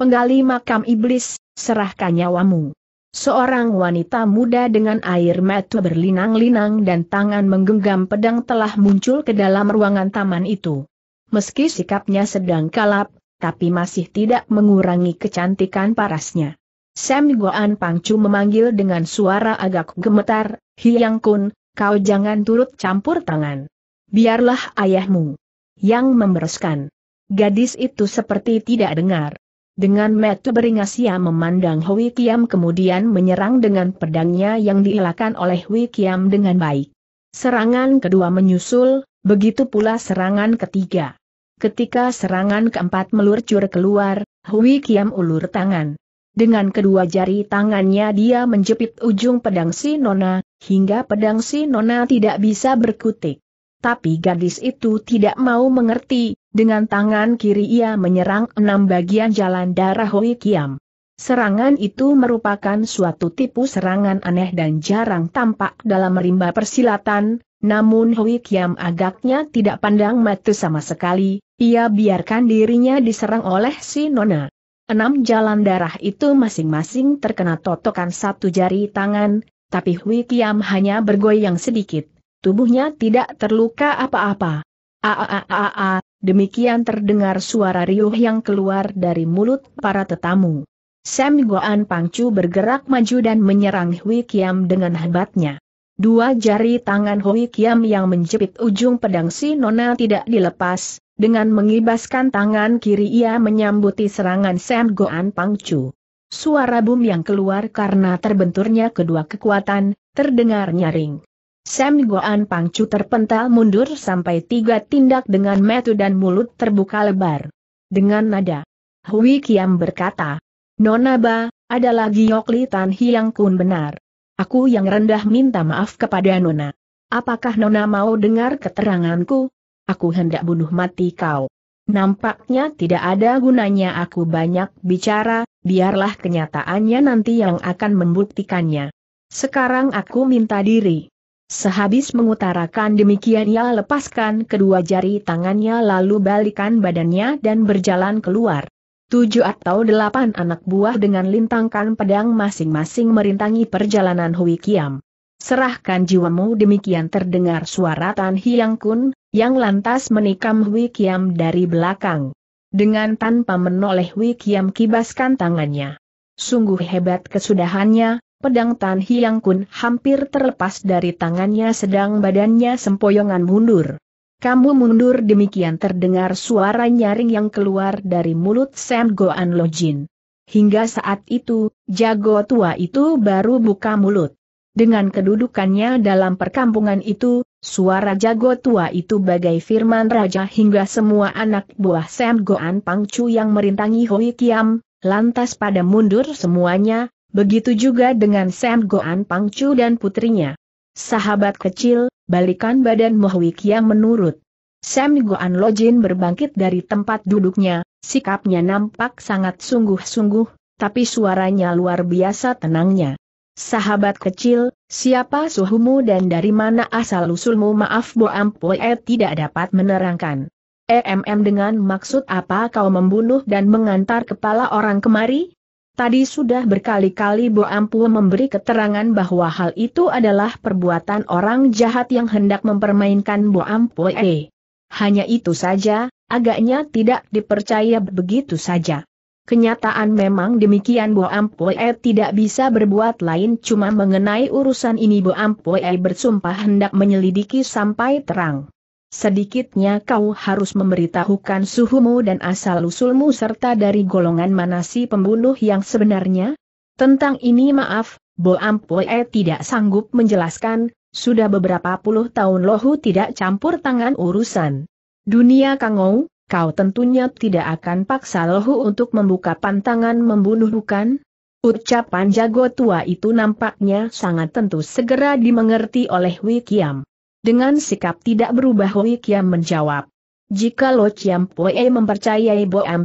Penggali makam iblis, serahkan nyawamu. Seorang wanita muda dengan air mata berlinang-linang dan tangan menggenggam pedang telah muncul ke dalam ruangan taman itu. Meski sikapnya sedang kalap, tapi masih tidak mengurangi kecantikan parasnya. Sam Goan Pangcu memanggil dengan suara agak gemetar, Hiang Kun, kau jangan turut campur tangan. Biarlah ayahmu yang membereskan. Gadis itu seperti tidak dengar. Dengan metu beringas ia memandang Hui Kiam kemudian menyerang dengan pedangnya yang dielakkan oleh Hui Kiam dengan baik. Serangan kedua menyusul, begitu pula serangan ketiga. Ketika serangan keempat melurcur keluar, Hui Kiam ulur tangan. Dengan kedua jari tangannya dia menjepit ujung pedang si Nona, hingga pedang si Nona tidak bisa berkutik. Tapi gadis itu tidak mau mengerti, dengan tangan kiri ia menyerang enam bagian jalan darah Hui Kiam. Serangan itu merupakan suatu tipu serangan aneh dan jarang tampak dalam rimba persilatan, namun Hui Kiam agaknya tidak pandang mata sama sekali, ia biarkan dirinya diserang oleh si Nona. Enam jalan darah itu masing-masing terkena totokan satu jari tangan, tapi Hui Kiam hanya bergoyang sedikit, tubuhnya tidak terluka apa-apa. Aaaa, Demikian terdengar suara riuh yang keluar dari mulut para tetamu. Sam Goan Pangcu bergerak maju dan menyerang Hui Kiam dengan hebatnya. Dua jari tangan Hui Kiam yang menjepit ujung pedang si Nona tidak dilepas, dengan mengibaskan tangan kiri ia menyambuti serangan Sam Goan Pangcu. Suara bum yang keluar karena terbenturnya kedua kekuatan, terdengar nyaring. Sam Goan Pangcu terpental mundur sampai tiga tindak dengan metu dan mulut terbuka lebar. Dengan nada, Hui Kiam berkata, Nonaba, adalah Li Tan Hiang Kun benar. Aku yang rendah minta maaf kepada Nona. Apakah Nona mau dengar keteranganku? Aku hendak bunuh mati kau. Nampaknya tidak ada gunanya aku banyak bicara, biarlah kenyataannya nanti yang akan membuktikannya. Sekarang aku minta diri. Sehabis mengutarakan demikian ia lepaskan kedua jari tangannya lalu balikan badannya dan berjalan keluar. Tujuh atau delapan anak buah dengan lintangkan pedang masing-masing merintangi perjalanan Hui Kiam. Serahkan jiwamu demikian terdengar suara Tan Hiang Kun, yang lantas menikam Hui Kiam dari belakang. Dengan tanpa menoleh Hui Kiam kibaskan tangannya. Sungguh hebat kesudahannya, Pedang Tan Hiang Kun hampir terlepas dari tangannya sedang badannya sempoyongan mundur. Kamu mundur demikian terdengar suara nyaring yang keluar dari mulut Sam Goan Lojin. Hingga saat itu, jago tua itu baru buka mulut. Dengan kedudukannya dalam perkampungan itu, suara jago tua itu bagai firman raja hingga semua anak buah Sam Goan Pangcu yang merintangi Hoi Kiam, lantas pada mundur semuanya, Begitu juga dengan Sam Goan Pangcu dan putrinya. Sahabat kecil, balikan badan Mohwik yang menurut. Sam Goan Lojin berbangkit dari tempat duduknya, sikapnya nampak sangat sungguh-sungguh, tapi suaranya luar biasa tenangnya. Sahabat kecil, siapa suhumu dan dari mana asal-usulmu maaf Bo Ampue tidak dapat menerangkan. EMM dengan maksud apa kau membunuh dan mengantar kepala orang kemari? Tadi sudah berkali-kali Bo Ampu memberi keterangan bahwa hal itu adalah perbuatan orang jahat yang hendak mempermainkan Bo Ampu E. Hanya itu saja, agaknya tidak dipercaya begitu saja. Kenyataan memang demikian Bo Ampu E tidak bisa berbuat lain cuma mengenai urusan ini Bo Ampu E bersumpah hendak menyelidiki sampai terang. Sedikitnya kau harus memberitahukan suhumu dan asal-usulmu serta dari golongan mana si pembunuh yang sebenarnya? Tentang ini maaf, Bo Ampue tidak sanggup menjelaskan, sudah beberapa puluh tahun Lohu tidak campur tangan urusan. Dunia Kangou, kau tentunya tidak akan paksa Lohu untuk membuka pantangan membunuh bukan? Ucapan jago tua itu nampaknya sangat tentu segera dimengerti oleh Wikiam. Dengan sikap tidak berubah Wei Kiam menjawab. Jika Lo Chiam Pue mempercayai Bo Am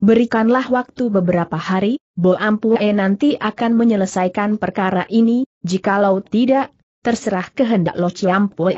berikanlah waktu beberapa hari, Bo Am nanti akan menyelesaikan perkara ini, jikalau tidak, terserah kehendak Lo Chiam Pue.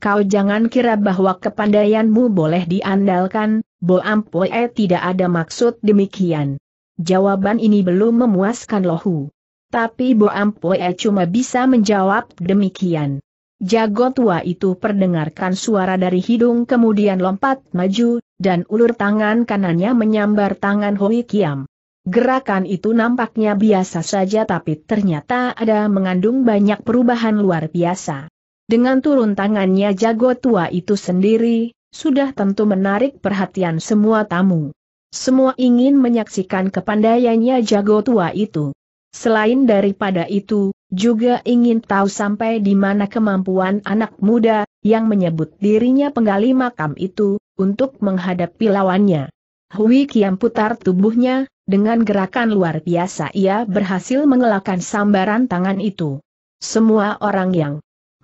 Kau jangan kira bahwa kepandaianmu boleh diandalkan, Bo Am tidak ada maksud demikian. Jawaban ini belum memuaskan Lohu. Tapi Bo Am cuma bisa menjawab demikian. Jago tua itu perdengarkan suara dari hidung kemudian lompat maju, dan ulur tangan kanannya menyambar tangan Hoi Kiam. Gerakan itu nampaknya biasa saja tapi ternyata ada mengandung banyak perubahan luar biasa. Dengan turun tangannya jago tua itu sendiri, sudah tentu menarik perhatian semua tamu. Semua ingin menyaksikan kepandaiannya jago tua itu. Selain daripada itu, juga ingin tahu sampai di mana kemampuan anak muda, yang menyebut dirinya penggali makam itu, untuk menghadapi lawannya. Hui Kiam putar tubuhnya, dengan gerakan luar biasa ia berhasil mengelakkan sambaran tangan itu. Semua orang yang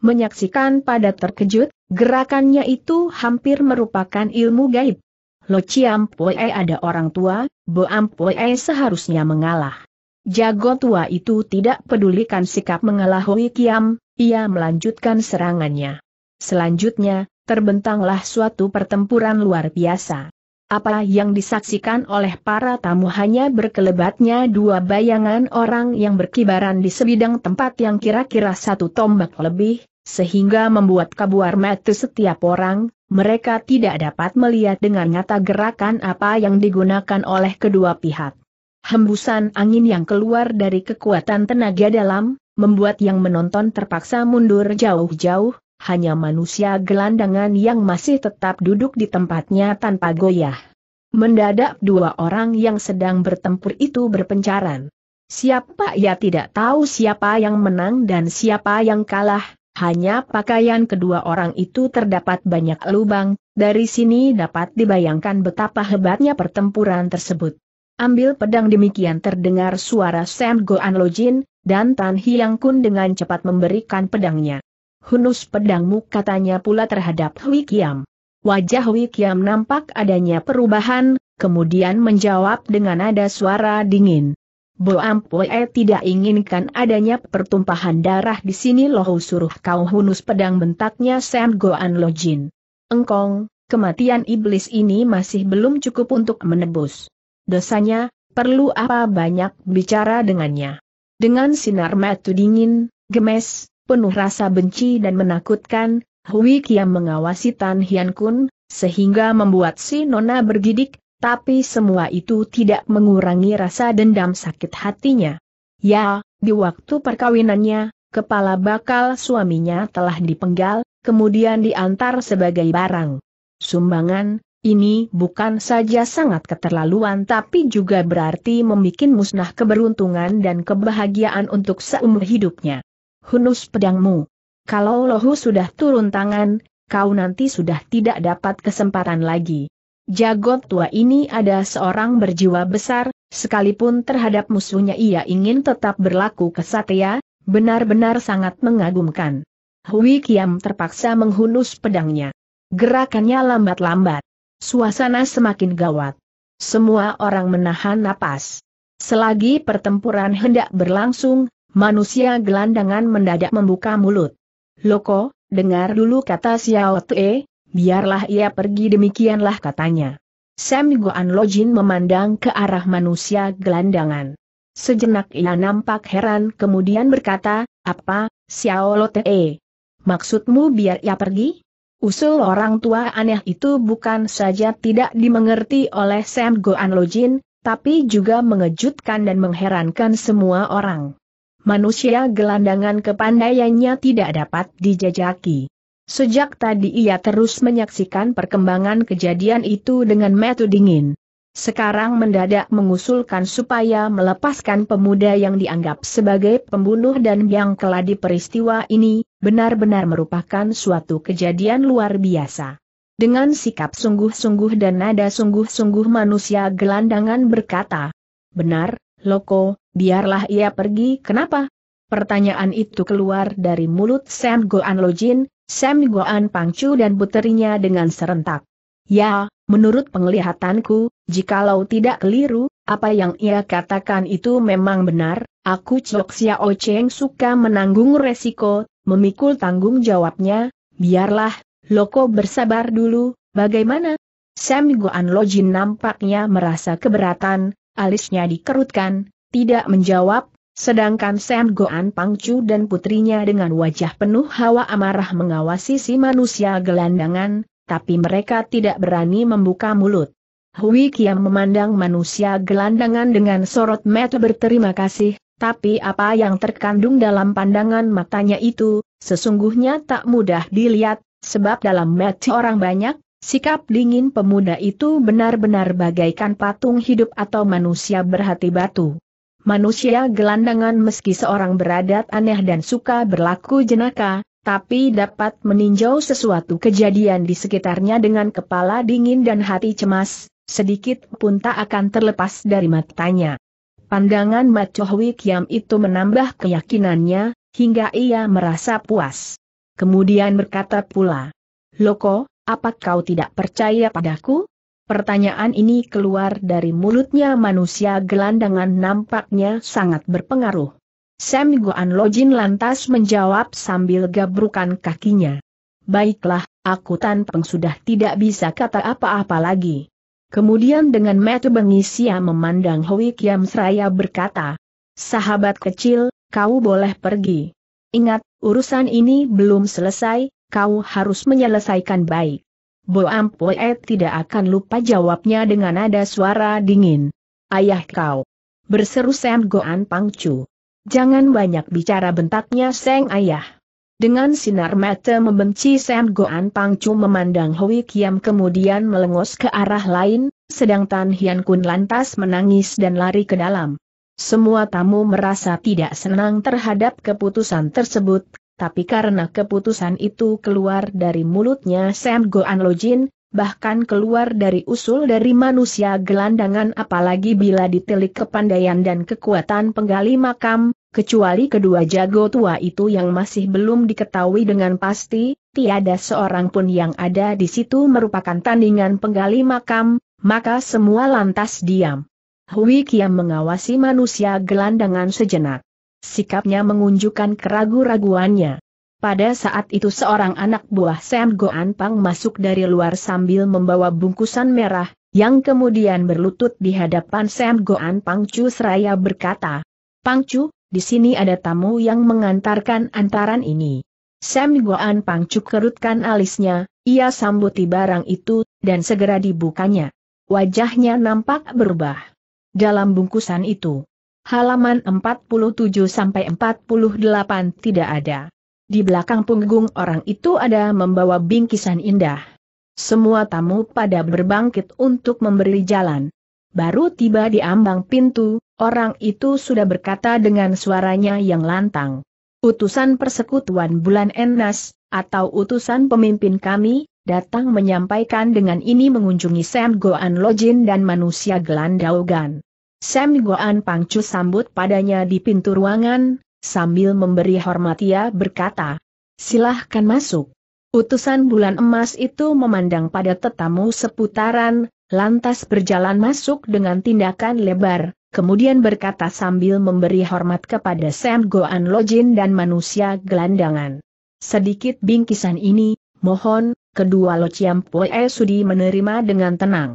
menyaksikan pada terkejut, gerakannya itu hampir merupakan ilmu gaib. Lo Chiam Poe ada orang tua, Bo Am Poe seharusnya mengalah. Jago tua itu tidak pedulikan sikap mengalah Hui Kiam, ia melanjutkan serangannya. Selanjutnya, terbentanglah suatu pertempuran luar biasa. Apa yang disaksikan oleh para tamu hanya berkelebatnya dua bayangan orang yang berkibaran di sebidang tempat yang kira-kira satu tombak lebih, sehingga membuat kabuar mata setiap orang, mereka tidak dapat melihat dengan nyata gerakan apa yang digunakan oleh kedua pihak. Hembusan angin yang keluar dari kekuatan tenaga dalam, membuat yang menonton terpaksa mundur jauh-jauh, hanya manusia gelandangan yang masih tetap duduk di tempatnya tanpa goyah. Mendadak dua orang yang sedang bertempur itu berpencaran. Siapa ya tidak tahu siapa yang menang dan siapa yang kalah, hanya pakaian kedua orang itu terdapat banyak lubang, dari sini dapat dibayangkan betapa hebatnya pertempuran tersebut. Ambil pedang demikian terdengar suara Sam Goan Lojin, dan Tan Hiang Kun dengan cepat memberikan pedangnya. Hunus pedangmu katanya pula terhadap Hui Kiam. Wajah Hui Kiam nampak adanya perubahan, kemudian menjawab dengan ada suara dingin. Bo Ampue tidak inginkan adanya pertumpahan darah di sini loh suruh kau hunus pedang bentaknya Sam Goan Lojin. Engkong, kematian iblis ini masih belum cukup untuk menebus dosanya, perlu apa banyak bicara dengannya. Dengan sinar mata dingin, gemes, penuh rasa benci dan menakutkan, Hui Kiam mengawasi Tan Hian Kun, sehingga membuat si Nona bergidik, tapi semua itu tidak mengurangi rasa dendam sakit hatinya. Ya, di waktu perkawinannya, kepala bakal suaminya telah dipenggal, kemudian diantar sebagai barang sumbangan, ini bukan saja sangat keterlaluan tapi juga berarti membuat musnah keberuntungan dan kebahagiaan untuk seumur hidupnya. Hunus pedangmu. Kalau lohu sudah turun tangan, kau nanti sudah tidak dapat kesempatan lagi. Jagot tua ini ada seorang berjiwa besar, sekalipun terhadap musuhnya ia ingin tetap berlaku kesatria, benar-benar sangat mengagumkan. Hui Kiam terpaksa menghunus pedangnya. Gerakannya lambat-lambat. Suasana semakin gawat. Semua orang menahan napas. Selagi pertempuran hendak berlangsung, manusia gelandangan mendadak membuka mulut. Loko, dengar dulu kata Xiao Tue, biarlah ia pergi demikianlah katanya. Sam Goan Lojin memandang ke arah manusia gelandangan. Sejenak ia nampak heran kemudian berkata, apa, Xiao Tue? Maksudmu biar ia pergi? Usul orang tua aneh itu bukan saja tidak dimengerti oleh Sam Goan Lojin, tapi juga mengejutkan dan mengherankan semua orang. Manusia gelandangan kepandaiannya tidak dapat dijajaki. Sejak tadi ia terus menyaksikan perkembangan kejadian itu dengan metode dingin. Sekarang mendadak mengusulkan supaya melepaskan pemuda yang dianggap sebagai pembunuh dan yang keladi peristiwa ini, benar-benar merupakan suatu kejadian luar biasa. Dengan sikap sungguh-sungguh dan nada sungguh-sungguh manusia gelandangan berkata, Benar, Loko, biarlah ia pergi kenapa? Pertanyaan itu keluar dari mulut Sam Goan Lojin, Sam Goan Pangcu dan puterinya dengan serentak. Ya, Menurut penglihatanku, jikalau tidak keliru, apa yang ia katakan itu memang benar, aku Chok Xiao Cheng suka menanggung resiko, memikul tanggung jawabnya, biarlah, Loko bersabar dulu, bagaimana? Sam Goan Lojin nampaknya merasa keberatan, alisnya dikerutkan, tidak menjawab, sedangkan Sam Goan Pangcu dan putrinya dengan wajah penuh hawa amarah mengawasi si manusia gelandangan, tapi mereka tidak berani membuka mulut. Hui Kiam memandang manusia gelandangan dengan sorot mata berterima kasih, tapi apa yang terkandung dalam pandangan matanya itu, sesungguhnya tak mudah dilihat, sebab dalam mata orang banyak, sikap dingin pemuda itu benar-benar bagaikan patung hidup atau manusia berhati batu. Manusia gelandangan meski seorang beradat aneh dan suka berlaku jenaka, tapi dapat meninjau sesuatu kejadian di sekitarnya dengan kepala dingin dan hati cemas, sedikit pun tak akan terlepas dari matanya. Pandangan Macohwi Kiam itu menambah keyakinannya, hingga ia merasa puas. Kemudian berkata pula, Loko, apa kau tidak percaya padaku? Pertanyaan ini keluar dari mulutnya manusia gelandangan nampaknya sangat berpengaruh. Sam Goan Lojin lantas menjawab sambil gabrukan kakinya. Baiklah, aku tanpeng sudah tidak bisa kata apa-apa lagi. Kemudian dengan metu bengis ia memandang Hui Kiam Seraya berkata, Sahabat kecil, kau boleh pergi. Ingat, urusan ini belum selesai, kau harus menyelesaikan baik. Bo Ampoe tidak akan lupa jawabnya dengan nada suara dingin. Ayah kau. Berseru Sam Goan Pangcu. Jangan banyak bicara bentaknya Seng Ayah. Dengan sinar mata membenci Sam Goan Pangcu memandang Hui Kiam kemudian melengos ke arah lain, sedang Tan Hian Kun lantas menangis dan lari ke dalam. Semua tamu merasa tidak senang terhadap keputusan tersebut, tapi karena keputusan itu keluar dari mulutnya Sam Goan Lojin, bahkan keluar dari usul dari manusia gelandangan apalagi bila ditelik kepandaian dan kekuatan penggali makam, kecuali kedua jago tua itu yang masih belum diketahui dengan pasti, tiada seorang pun yang ada di situ merupakan tandingan penggali makam, maka semua lantas diam. Hui Kiam mengawasi manusia gelandangan sejenak. Sikapnya mengunjukkan keragu-raguannya. Pada saat itu seorang anak buah Sam Goan Pang masuk dari luar sambil membawa bungkusan merah, yang kemudian berlutut di hadapan Sam Goan Pang Chu seraya berkata, Pang Chu, di sini ada tamu yang mengantarkan antaran ini. Sam Goan Pang Chu kerutkan alisnya, ia sambuti barang itu, dan segera dibukanya. Wajahnya nampak berubah. Dalam bungkusan itu, halaman 47-48 tidak ada. Di belakang punggung orang itu ada membawa bingkisan indah. Semua tamu pada berbangkit untuk memberi jalan. Baru tiba di ambang pintu, orang itu sudah berkata dengan suaranya yang lantang. Utusan Persekutuan Bulan Ennas, atau utusan pemimpin kami, datang menyampaikan dengan ini mengunjungi Sam Goan Lojin dan manusia Gelandaugan. Sam Goan Pangcu sambut padanya di pintu ruangan, sambil memberi hormat ia berkata, silahkan masuk. Utusan bulan emas itu memandang pada tetamu seputaran, lantas berjalan masuk dengan tindakan lebar, kemudian berkata sambil memberi hormat kepada Sam Goan Lojin dan manusia gelandangan. Sedikit bingkisan ini, mohon, kedua lociam poe Sudi menerima dengan tenang.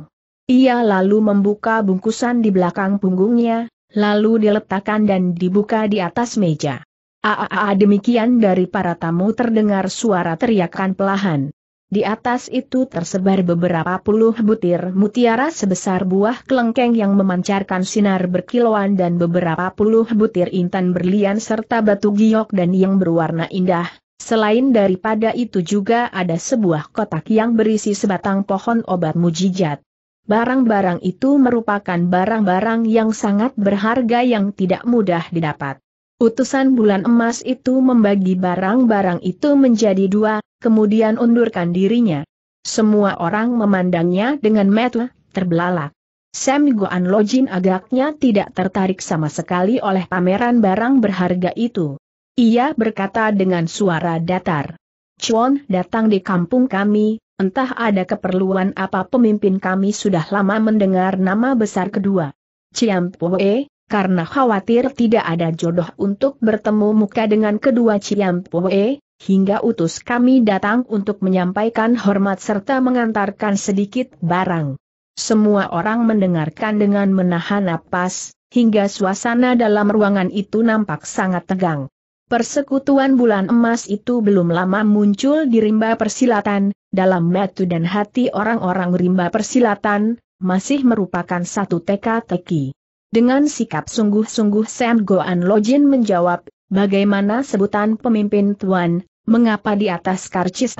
Ia lalu membuka bungkusan di belakang punggungnya, lalu diletakkan dan dibuka di atas meja. Aa demikian dari para tamu terdengar suara teriakan pelahan. Di atas itu tersebar beberapa puluh butir mutiara sebesar buah kelengkeng yang memancarkan sinar berkilauan dan beberapa puluh butir intan berlian serta batu giok dan yang berwarna indah. Selain daripada itu juga ada sebuah kotak yang berisi sebatang pohon obat mujijat. Barang-barang itu merupakan barang-barang yang sangat berharga yang tidak mudah didapat. Utusan bulan emas itu membagi barang-barang itu menjadi dua, kemudian undurkan dirinya. Semua orang memandangnya dengan metu, terbelalak. Sam Goan Lojin agaknya tidak tertarik sama sekali oleh pameran barang berharga itu. Ia berkata dengan suara datar. Chuan datang di kampung kami, Entah ada keperluan apa pemimpin kami sudah lama mendengar nama besar kedua. Ciampoe, karena khawatir tidak ada jodoh untuk bertemu muka dengan kedua Ciampoe, hingga utus kami datang untuk menyampaikan hormat serta mengantarkan sedikit barang. Semua orang mendengarkan dengan menahan napas, hingga suasana dalam ruangan itu nampak sangat tegang. Persekutuan bulan emas itu belum lama muncul di rimba persilatan, dalam metu dan hati orang-orang rimba persilatan, masih merupakan satu teka-teki. Dengan sikap sungguh-sungguh Sam Goan Lojin menjawab, bagaimana sebutan pemimpin tuan, mengapa di atas karcis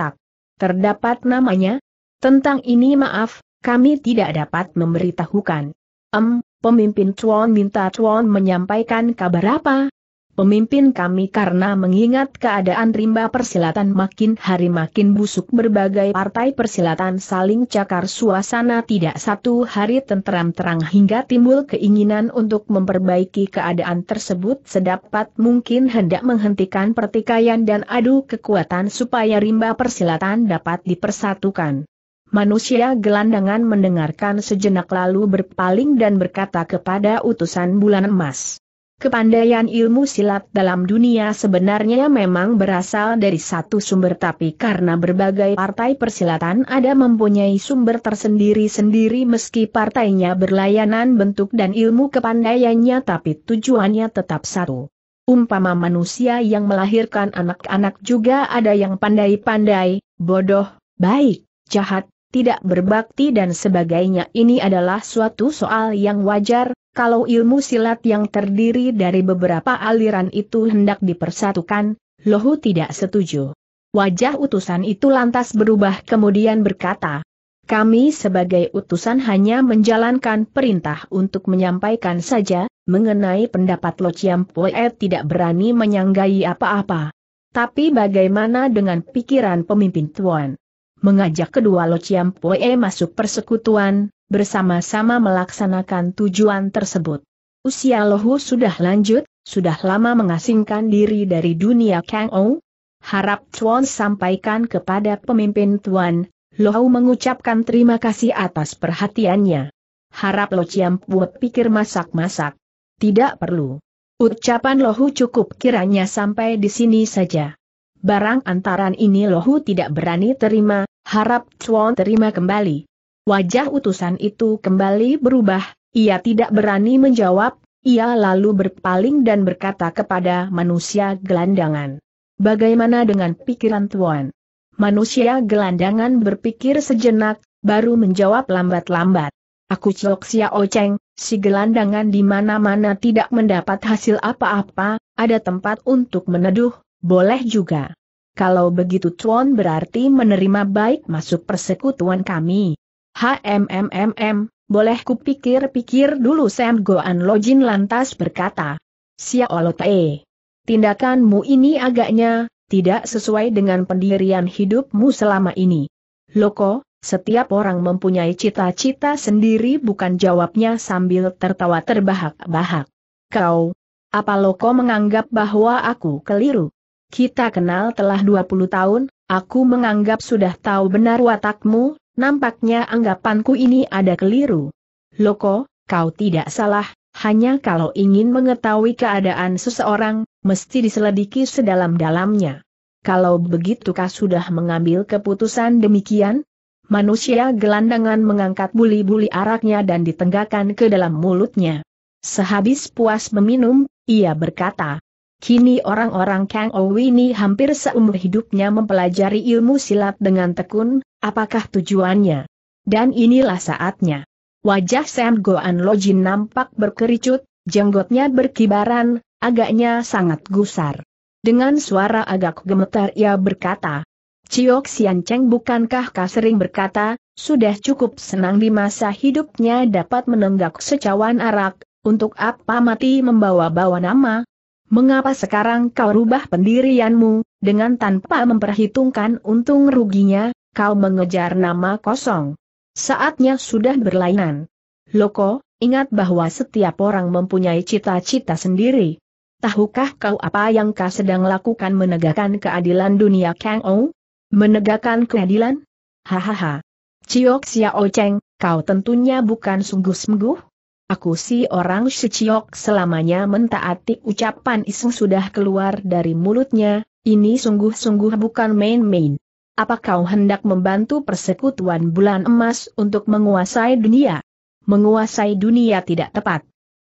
Terdapat namanya? Tentang ini maaf, kami tidak dapat memberitahukan. Em, pemimpin tuan minta tuan menyampaikan kabar apa? pemimpin kami karena mengingat keadaan rimba persilatan makin hari makin busuk berbagai partai persilatan saling cakar suasana tidak satu hari tenteram terang hingga timbul keinginan untuk memperbaiki keadaan tersebut sedapat mungkin hendak menghentikan pertikaian dan adu kekuatan supaya rimba persilatan dapat dipersatukan. Manusia gelandangan mendengarkan sejenak lalu berpaling dan berkata kepada utusan bulan emas. Kepandaian ilmu silat dalam dunia sebenarnya memang berasal dari satu sumber tapi karena berbagai partai persilatan ada mempunyai sumber tersendiri-sendiri meski partainya berlayanan bentuk dan ilmu kepandaiannya tapi tujuannya tetap satu. Umpama manusia yang melahirkan anak-anak juga ada yang pandai-pandai, bodoh, baik, jahat, tidak berbakti dan sebagainya ini adalah suatu soal yang wajar, kalau ilmu silat yang terdiri dari beberapa aliran itu hendak dipersatukan, Lohu tidak setuju. Wajah utusan itu lantas berubah kemudian berkata, kami sebagai utusan hanya menjalankan perintah untuk menyampaikan saja, mengenai pendapat Lo Chiam Pue tidak berani menyanggai apa-apa. Tapi bagaimana dengan pikiran pemimpin Tuan? mengajak kedua Lo Chiam Poe masuk persekutuan, bersama-sama melaksanakan tujuan tersebut. Usia Hu sudah lanjut, sudah lama mengasingkan diri dari dunia Kang Ou. Harap Tuan sampaikan kepada pemimpin Tuan, Hu mengucapkan terima kasih atas perhatiannya. Harap Lo Chiam Pue pikir masak-masak. Tidak perlu. Ucapan Hu cukup kiranya sampai di sini saja. Barang antaran ini Lohu tidak berani terima, harap Chuan terima kembali. Wajah utusan itu kembali berubah, ia tidak berani menjawab, ia lalu berpaling dan berkata kepada manusia gelandangan. Bagaimana dengan pikiran Tuan? Manusia gelandangan berpikir sejenak, baru menjawab lambat-lambat. Aku cok sia oceng, si gelandangan di mana-mana tidak mendapat hasil apa-apa, ada tempat untuk meneduh, boleh juga. Kalau begitu Tuan berarti menerima baik masuk persekutuan kami. HMMMM, boleh kupikir-pikir dulu Sam Goan Lojin lantas berkata. Siaolote. Tindakanmu ini agaknya, tidak sesuai dengan pendirian hidupmu selama ini. Loko, setiap orang mempunyai cita-cita sendiri bukan jawabnya sambil tertawa terbahak-bahak. Kau, apa Loko menganggap bahwa aku keliru? Kita kenal telah 20 tahun, aku menganggap sudah tahu benar watakmu, nampaknya anggapanku ini ada keliru. Loko, kau tidak salah, hanya kalau ingin mengetahui keadaan seseorang, mesti diselidiki sedalam-dalamnya. Kalau begitu kau sudah mengambil keputusan demikian? Manusia gelandangan mengangkat buli-buli araknya dan ditenggakkan ke dalam mulutnya. Sehabis puas meminum, ia berkata, Kini orang-orang Kang Owini hampir seumur hidupnya mempelajari ilmu silat dengan tekun, apakah tujuannya? Dan inilah saatnya. Wajah Sam Goan Lojin nampak berkericut, jenggotnya berkibaran, agaknya sangat gusar. Dengan suara agak gemetar ia berkata, Ciok Sian Cheng bukankah kau sering berkata, sudah cukup senang di masa hidupnya dapat menenggak secawan arak, untuk apa mati membawa-bawa nama, Mengapa sekarang kau rubah pendirianmu, dengan tanpa memperhitungkan untung ruginya, kau mengejar nama kosong? Saatnya sudah berlainan. Loko, ingat bahwa setiap orang mempunyai cita-cita sendiri. Tahukah kau apa yang kau sedang lakukan menegakkan keadilan dunia Kang Ou? Menegakkan keadilan? Hahaha. Ciok Xiao Cheng, kau tentunya bukan sungguh-sungguh? Aku si orang Shichiok selamanya mentaati ucapan iseng sudah keluar dari mulutnya, ini sungguh-sungguh bukan main-main. Apa kau hendak membantu persekutuan bulan emas untuk menguasai dunia? Menguasai dunia tidak tepat.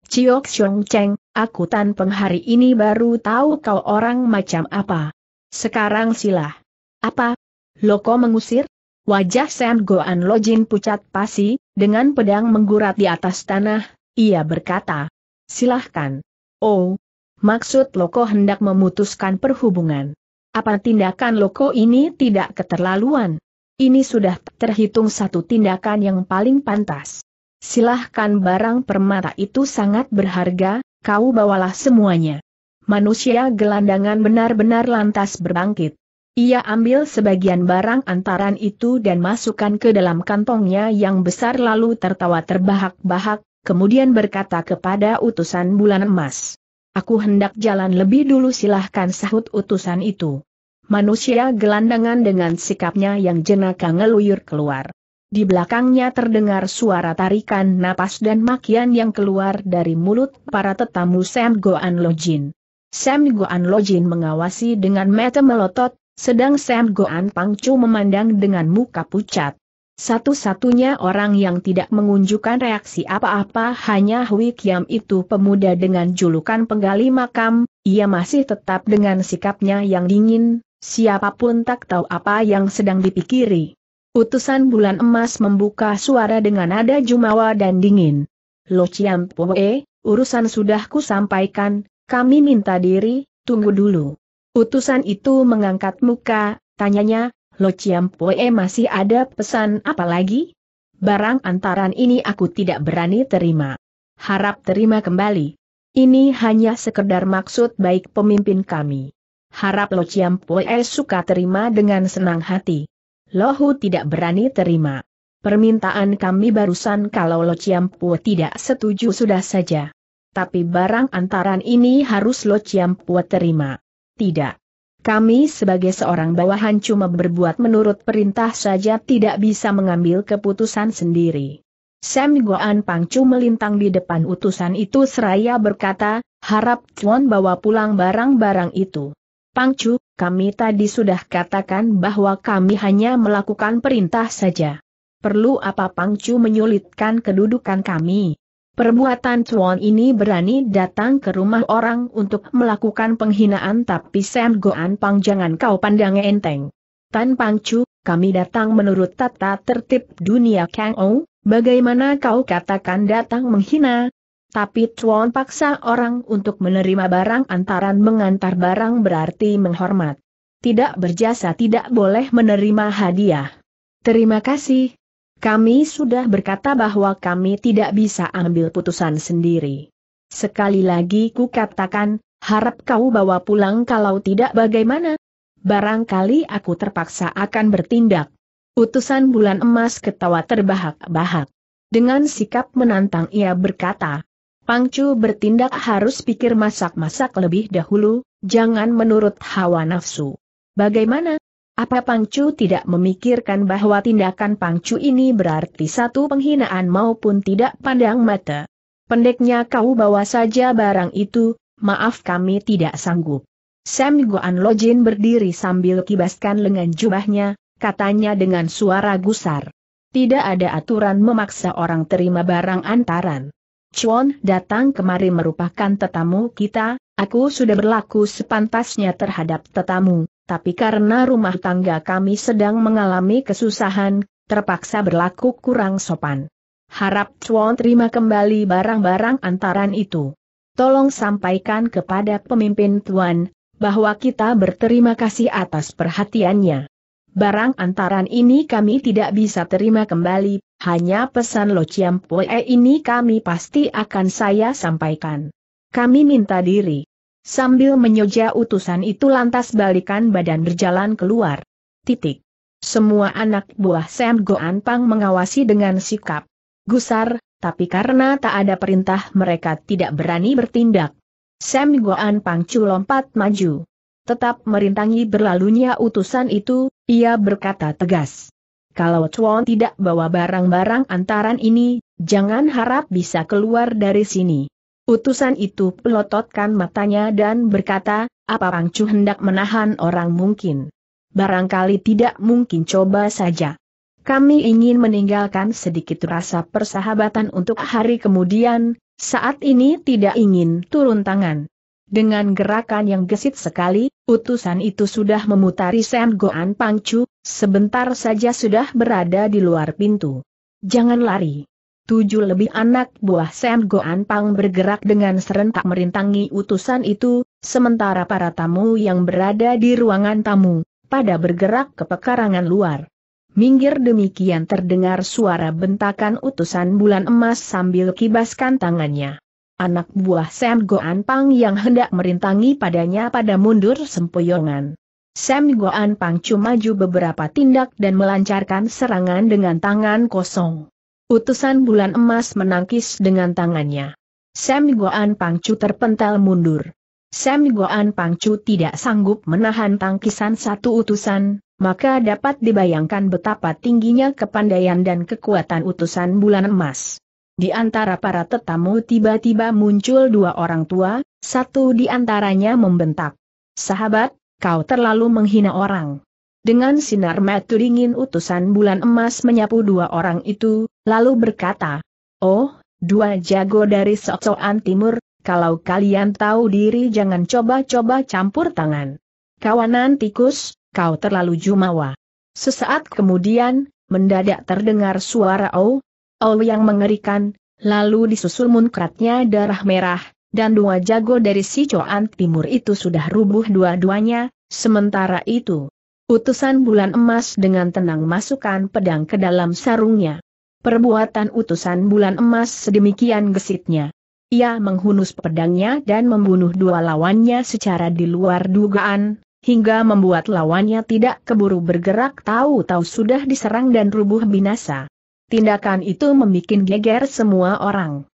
Ciok Xiong Cheng, aku tanpa hari ini baru tahu kau orang macam apa. Sekarang silah. Apa? Loko mengusir? Wajah Sam Goan Lojin pucat pasi, dengan pedang menggurat di atas tanah, ia berkata, silahkan. Oh, maksud Loko hendak memutuskan perhubungan. Apa tindakan Loko ini tidak keterlaluan? Ini sudah terhitung satu tindakan yang paling pantas. Silahkan barang permata itu sangat berharga, kau bawalah semuanya. Manusia gelandangan benar-benar lantas berbangkit. Ia ambil sebagian barang antaran itu dan masukkan ke dalam kantongnya yang besar lalu tertawa terbahak-bahak, kemudian berkata kepada utusan bulan emas. Aku hendak jalan lebih dulu silahkan sahut utusan itu. Manusia gelandangan dengan sikapnya yang jenaka ngeluyur keluar. Di belakangnya terdengar suara tarikan napas dan makian yang keluar dari mulut para tetamu Sam Goan Lojin. Sam Goan Lojin mengawasi dengan mata melotot, sedang Sam Goan Pangcu memandang dengan muka pucat. Satu-satunya orang yang tidak mengunjukkan reaksi apa-apa hanya Hui Kiam itu pemuda dengan julukan penggali makam, ia masih tetap dengan sikapnya yang dingin, siapapun tak tahu apa yang sedang dipikiri. Utusan bulan emas membuka suara dengan nada jumawa dan dingin. Lo Chiam Poe, urusan sudah ku sampaikan, kami minta diri, tunggu dulu. Utusan itu mengangkat muka, tanyanya, Lo Chiampoe masih ada pesan apa lagi? Barang antaran ini aku tidak berani terima. Harap terima kembali. Ini hanya sekedar maksud baik pemimpin kami. Harap Lo Chiampoe suka terima dengan senang hati. Lohu tidak berani terima. Permintaan kami barusan kalau Lo ciampu tidak setuju sudah saja. Tapi barang antaran ini harus Lo ciampu terima tidak. Kami sebagai seorang bawahan cuma berbuat menurut perintah saja tidak bisa mengambil keputusan sendiri. Sam Goan Pangcu melintang di depan utusan itu seraya berkata, harap Tuan bawa pulang barang-barang itu. Pangcu, kami tadi sudah katakan bahwa kami hanya melakukan perintah saja. Perlu apa Pangcu menyulitkan kedudukan kami? Perbuatan Chuan ini berani datang ke rumah orang untuk melakukan penghinaan tapi Sam Goan Pang jangan kau pandang enteng. Tan Pang Chu, kami datang menurut tata tertib dunia Kang Ou, bagaimana kau katakan datang menghina? Tapi Chuan paksa orang untuk menerima barang antaran mengantar barang berarti menghormat. Tidak berjasa tidak boleh menerima hadiah. Terima kasih, kami sudah berkata bahwa kami tidak bisa ambil putusan sendiri. Sekali lagi ku katakan, harap kau bawa pulang kalau tidak bagaimana? Barangkali aku terpaksa akan bertindak. Utusan bulan emas ketawa terbahak-bahak. Dengan sikap menantang ia berkata, Pangcu bertindak harus pikir masak-masak lebih dahulu, jangan menurut hawa nafsu. Bagaimana? Apa Pangcu tidak memikirkan bahwa tindakan Pangcu ini berarti satu penghinaan maupun tidak pandang mata? Pendeknya kau bawa saja barang itu, maaf kami tidak sanggup. Sam Goan Lojin berdiri sambil kibaskan lengan jubahnya, katanya dengan suara gusar. Tidak ada aturan memaksa orang terima barang antaran. Chuan datang kemari merupakan tetamu kita, aku sudah berlaku sepantasnya terhadap tetamu, tapi karena rumah tangga kami sedang mengalami kesusahan, terpaksa berlaku kurang sopan. Harap Chuan terima kembali barang-barang antaran itu. Tolong sampaikan kepada pemimpin Tuan, bahwa kita berterima kasih atas perhatiannya. Barang antaran ini kami tidak bisa terima kembali, hanya pesan Lo Chiam Pue ini kami pasti akan saya sampaikan. Kami minta diri. Sambil menyoja utusan itu lantas balikan badan berjalan keluar. Titik. Semua anak buah Sam Goan Pang mengawasi dengan sikap gusar, tapi karena tak ada perintah mereka tidak berani bertindak. Sam Goan Pang cu lompat maju. Tetap merintangi berlalunya utusan itu, ia berkata tegas. Kalau Chuan tidak bawa barang-barang antaran ini, jangan harap bisa keluar dari sini. Utusan itu pelototkan matanya dan berkata, apa Pangcu hendak menahan orang mungkin? Barangkali tidak mungkin coba saja. Kami ingin meninggalkan sedikit rasa persahabatan untuk hari kemudian, saat ini tidak ingin turun tangan. Dengan gerakan yang gesit sekali, utusan itu sudah memutari Sam Goan Pangcu, sebentar saja sudah berada di luar pintu. Jangan lari tujuh lebih anak buah Sam Goan Pang bergerak dengan serentak merintangi utusan itu, sementara para tamu yang berada di ruangan tamu, pada bergerak ke pekarangan luar. Minggir demikian terdengar suara bentakan utusan bulan emas sambil kibaskan tangannya. Anak buah Sam Goan Pang yang hendak merintangi padanya pada mundur sempoyongan. Sam Goan Pang cuma maju beberapa tindak dan melancarkan serangan dengan tangan kosong. Utusan bulan emas menangkis dengan tangannya. Sam Goan Pangcu terpental mundur. Sam Goan Pangcu tidak sanggup menahan tangkisan satu utusan, maka dapat dibayangkan betapa tingginya kepandaian dan kekuatan utusan bulan emas. Di antara para tetamu tiba-tiba muncul dua orang tua, satu di antaranya membentak. Sahabat, kau terlalu menghina orang. Dengan sinar mata dingin utusan bulan emas menyapu dua orang itu, lalu berkata, Oh, dua jago dari sok timur, kalau kalian tahu diri jangan coba-coba campur tangan. Kawanan tikus, kau terlalu jumawa. Sesaat kemudian, mendadak terdengar suara Oh, Oh yang mengerikan, lalu disusul munkratnya darah merah, dan dua jago dari si Coan Timur itu sudah rubuh dua-duanya, sementara itu, Utusan bulan emas dengan tenang masukkan pedang ke dalam sarungnya. Perbuatan utusan bulan emas sedemikian gesitnya. Ia menghunus pedangnya dan membunuh dua lawannya secara di luar dugaan, hingga membuat lawannya tidak keburu bergerak tahu-tahu sudah diserang dan rubuh binasa. Tindakan itu membuat geger semua orang.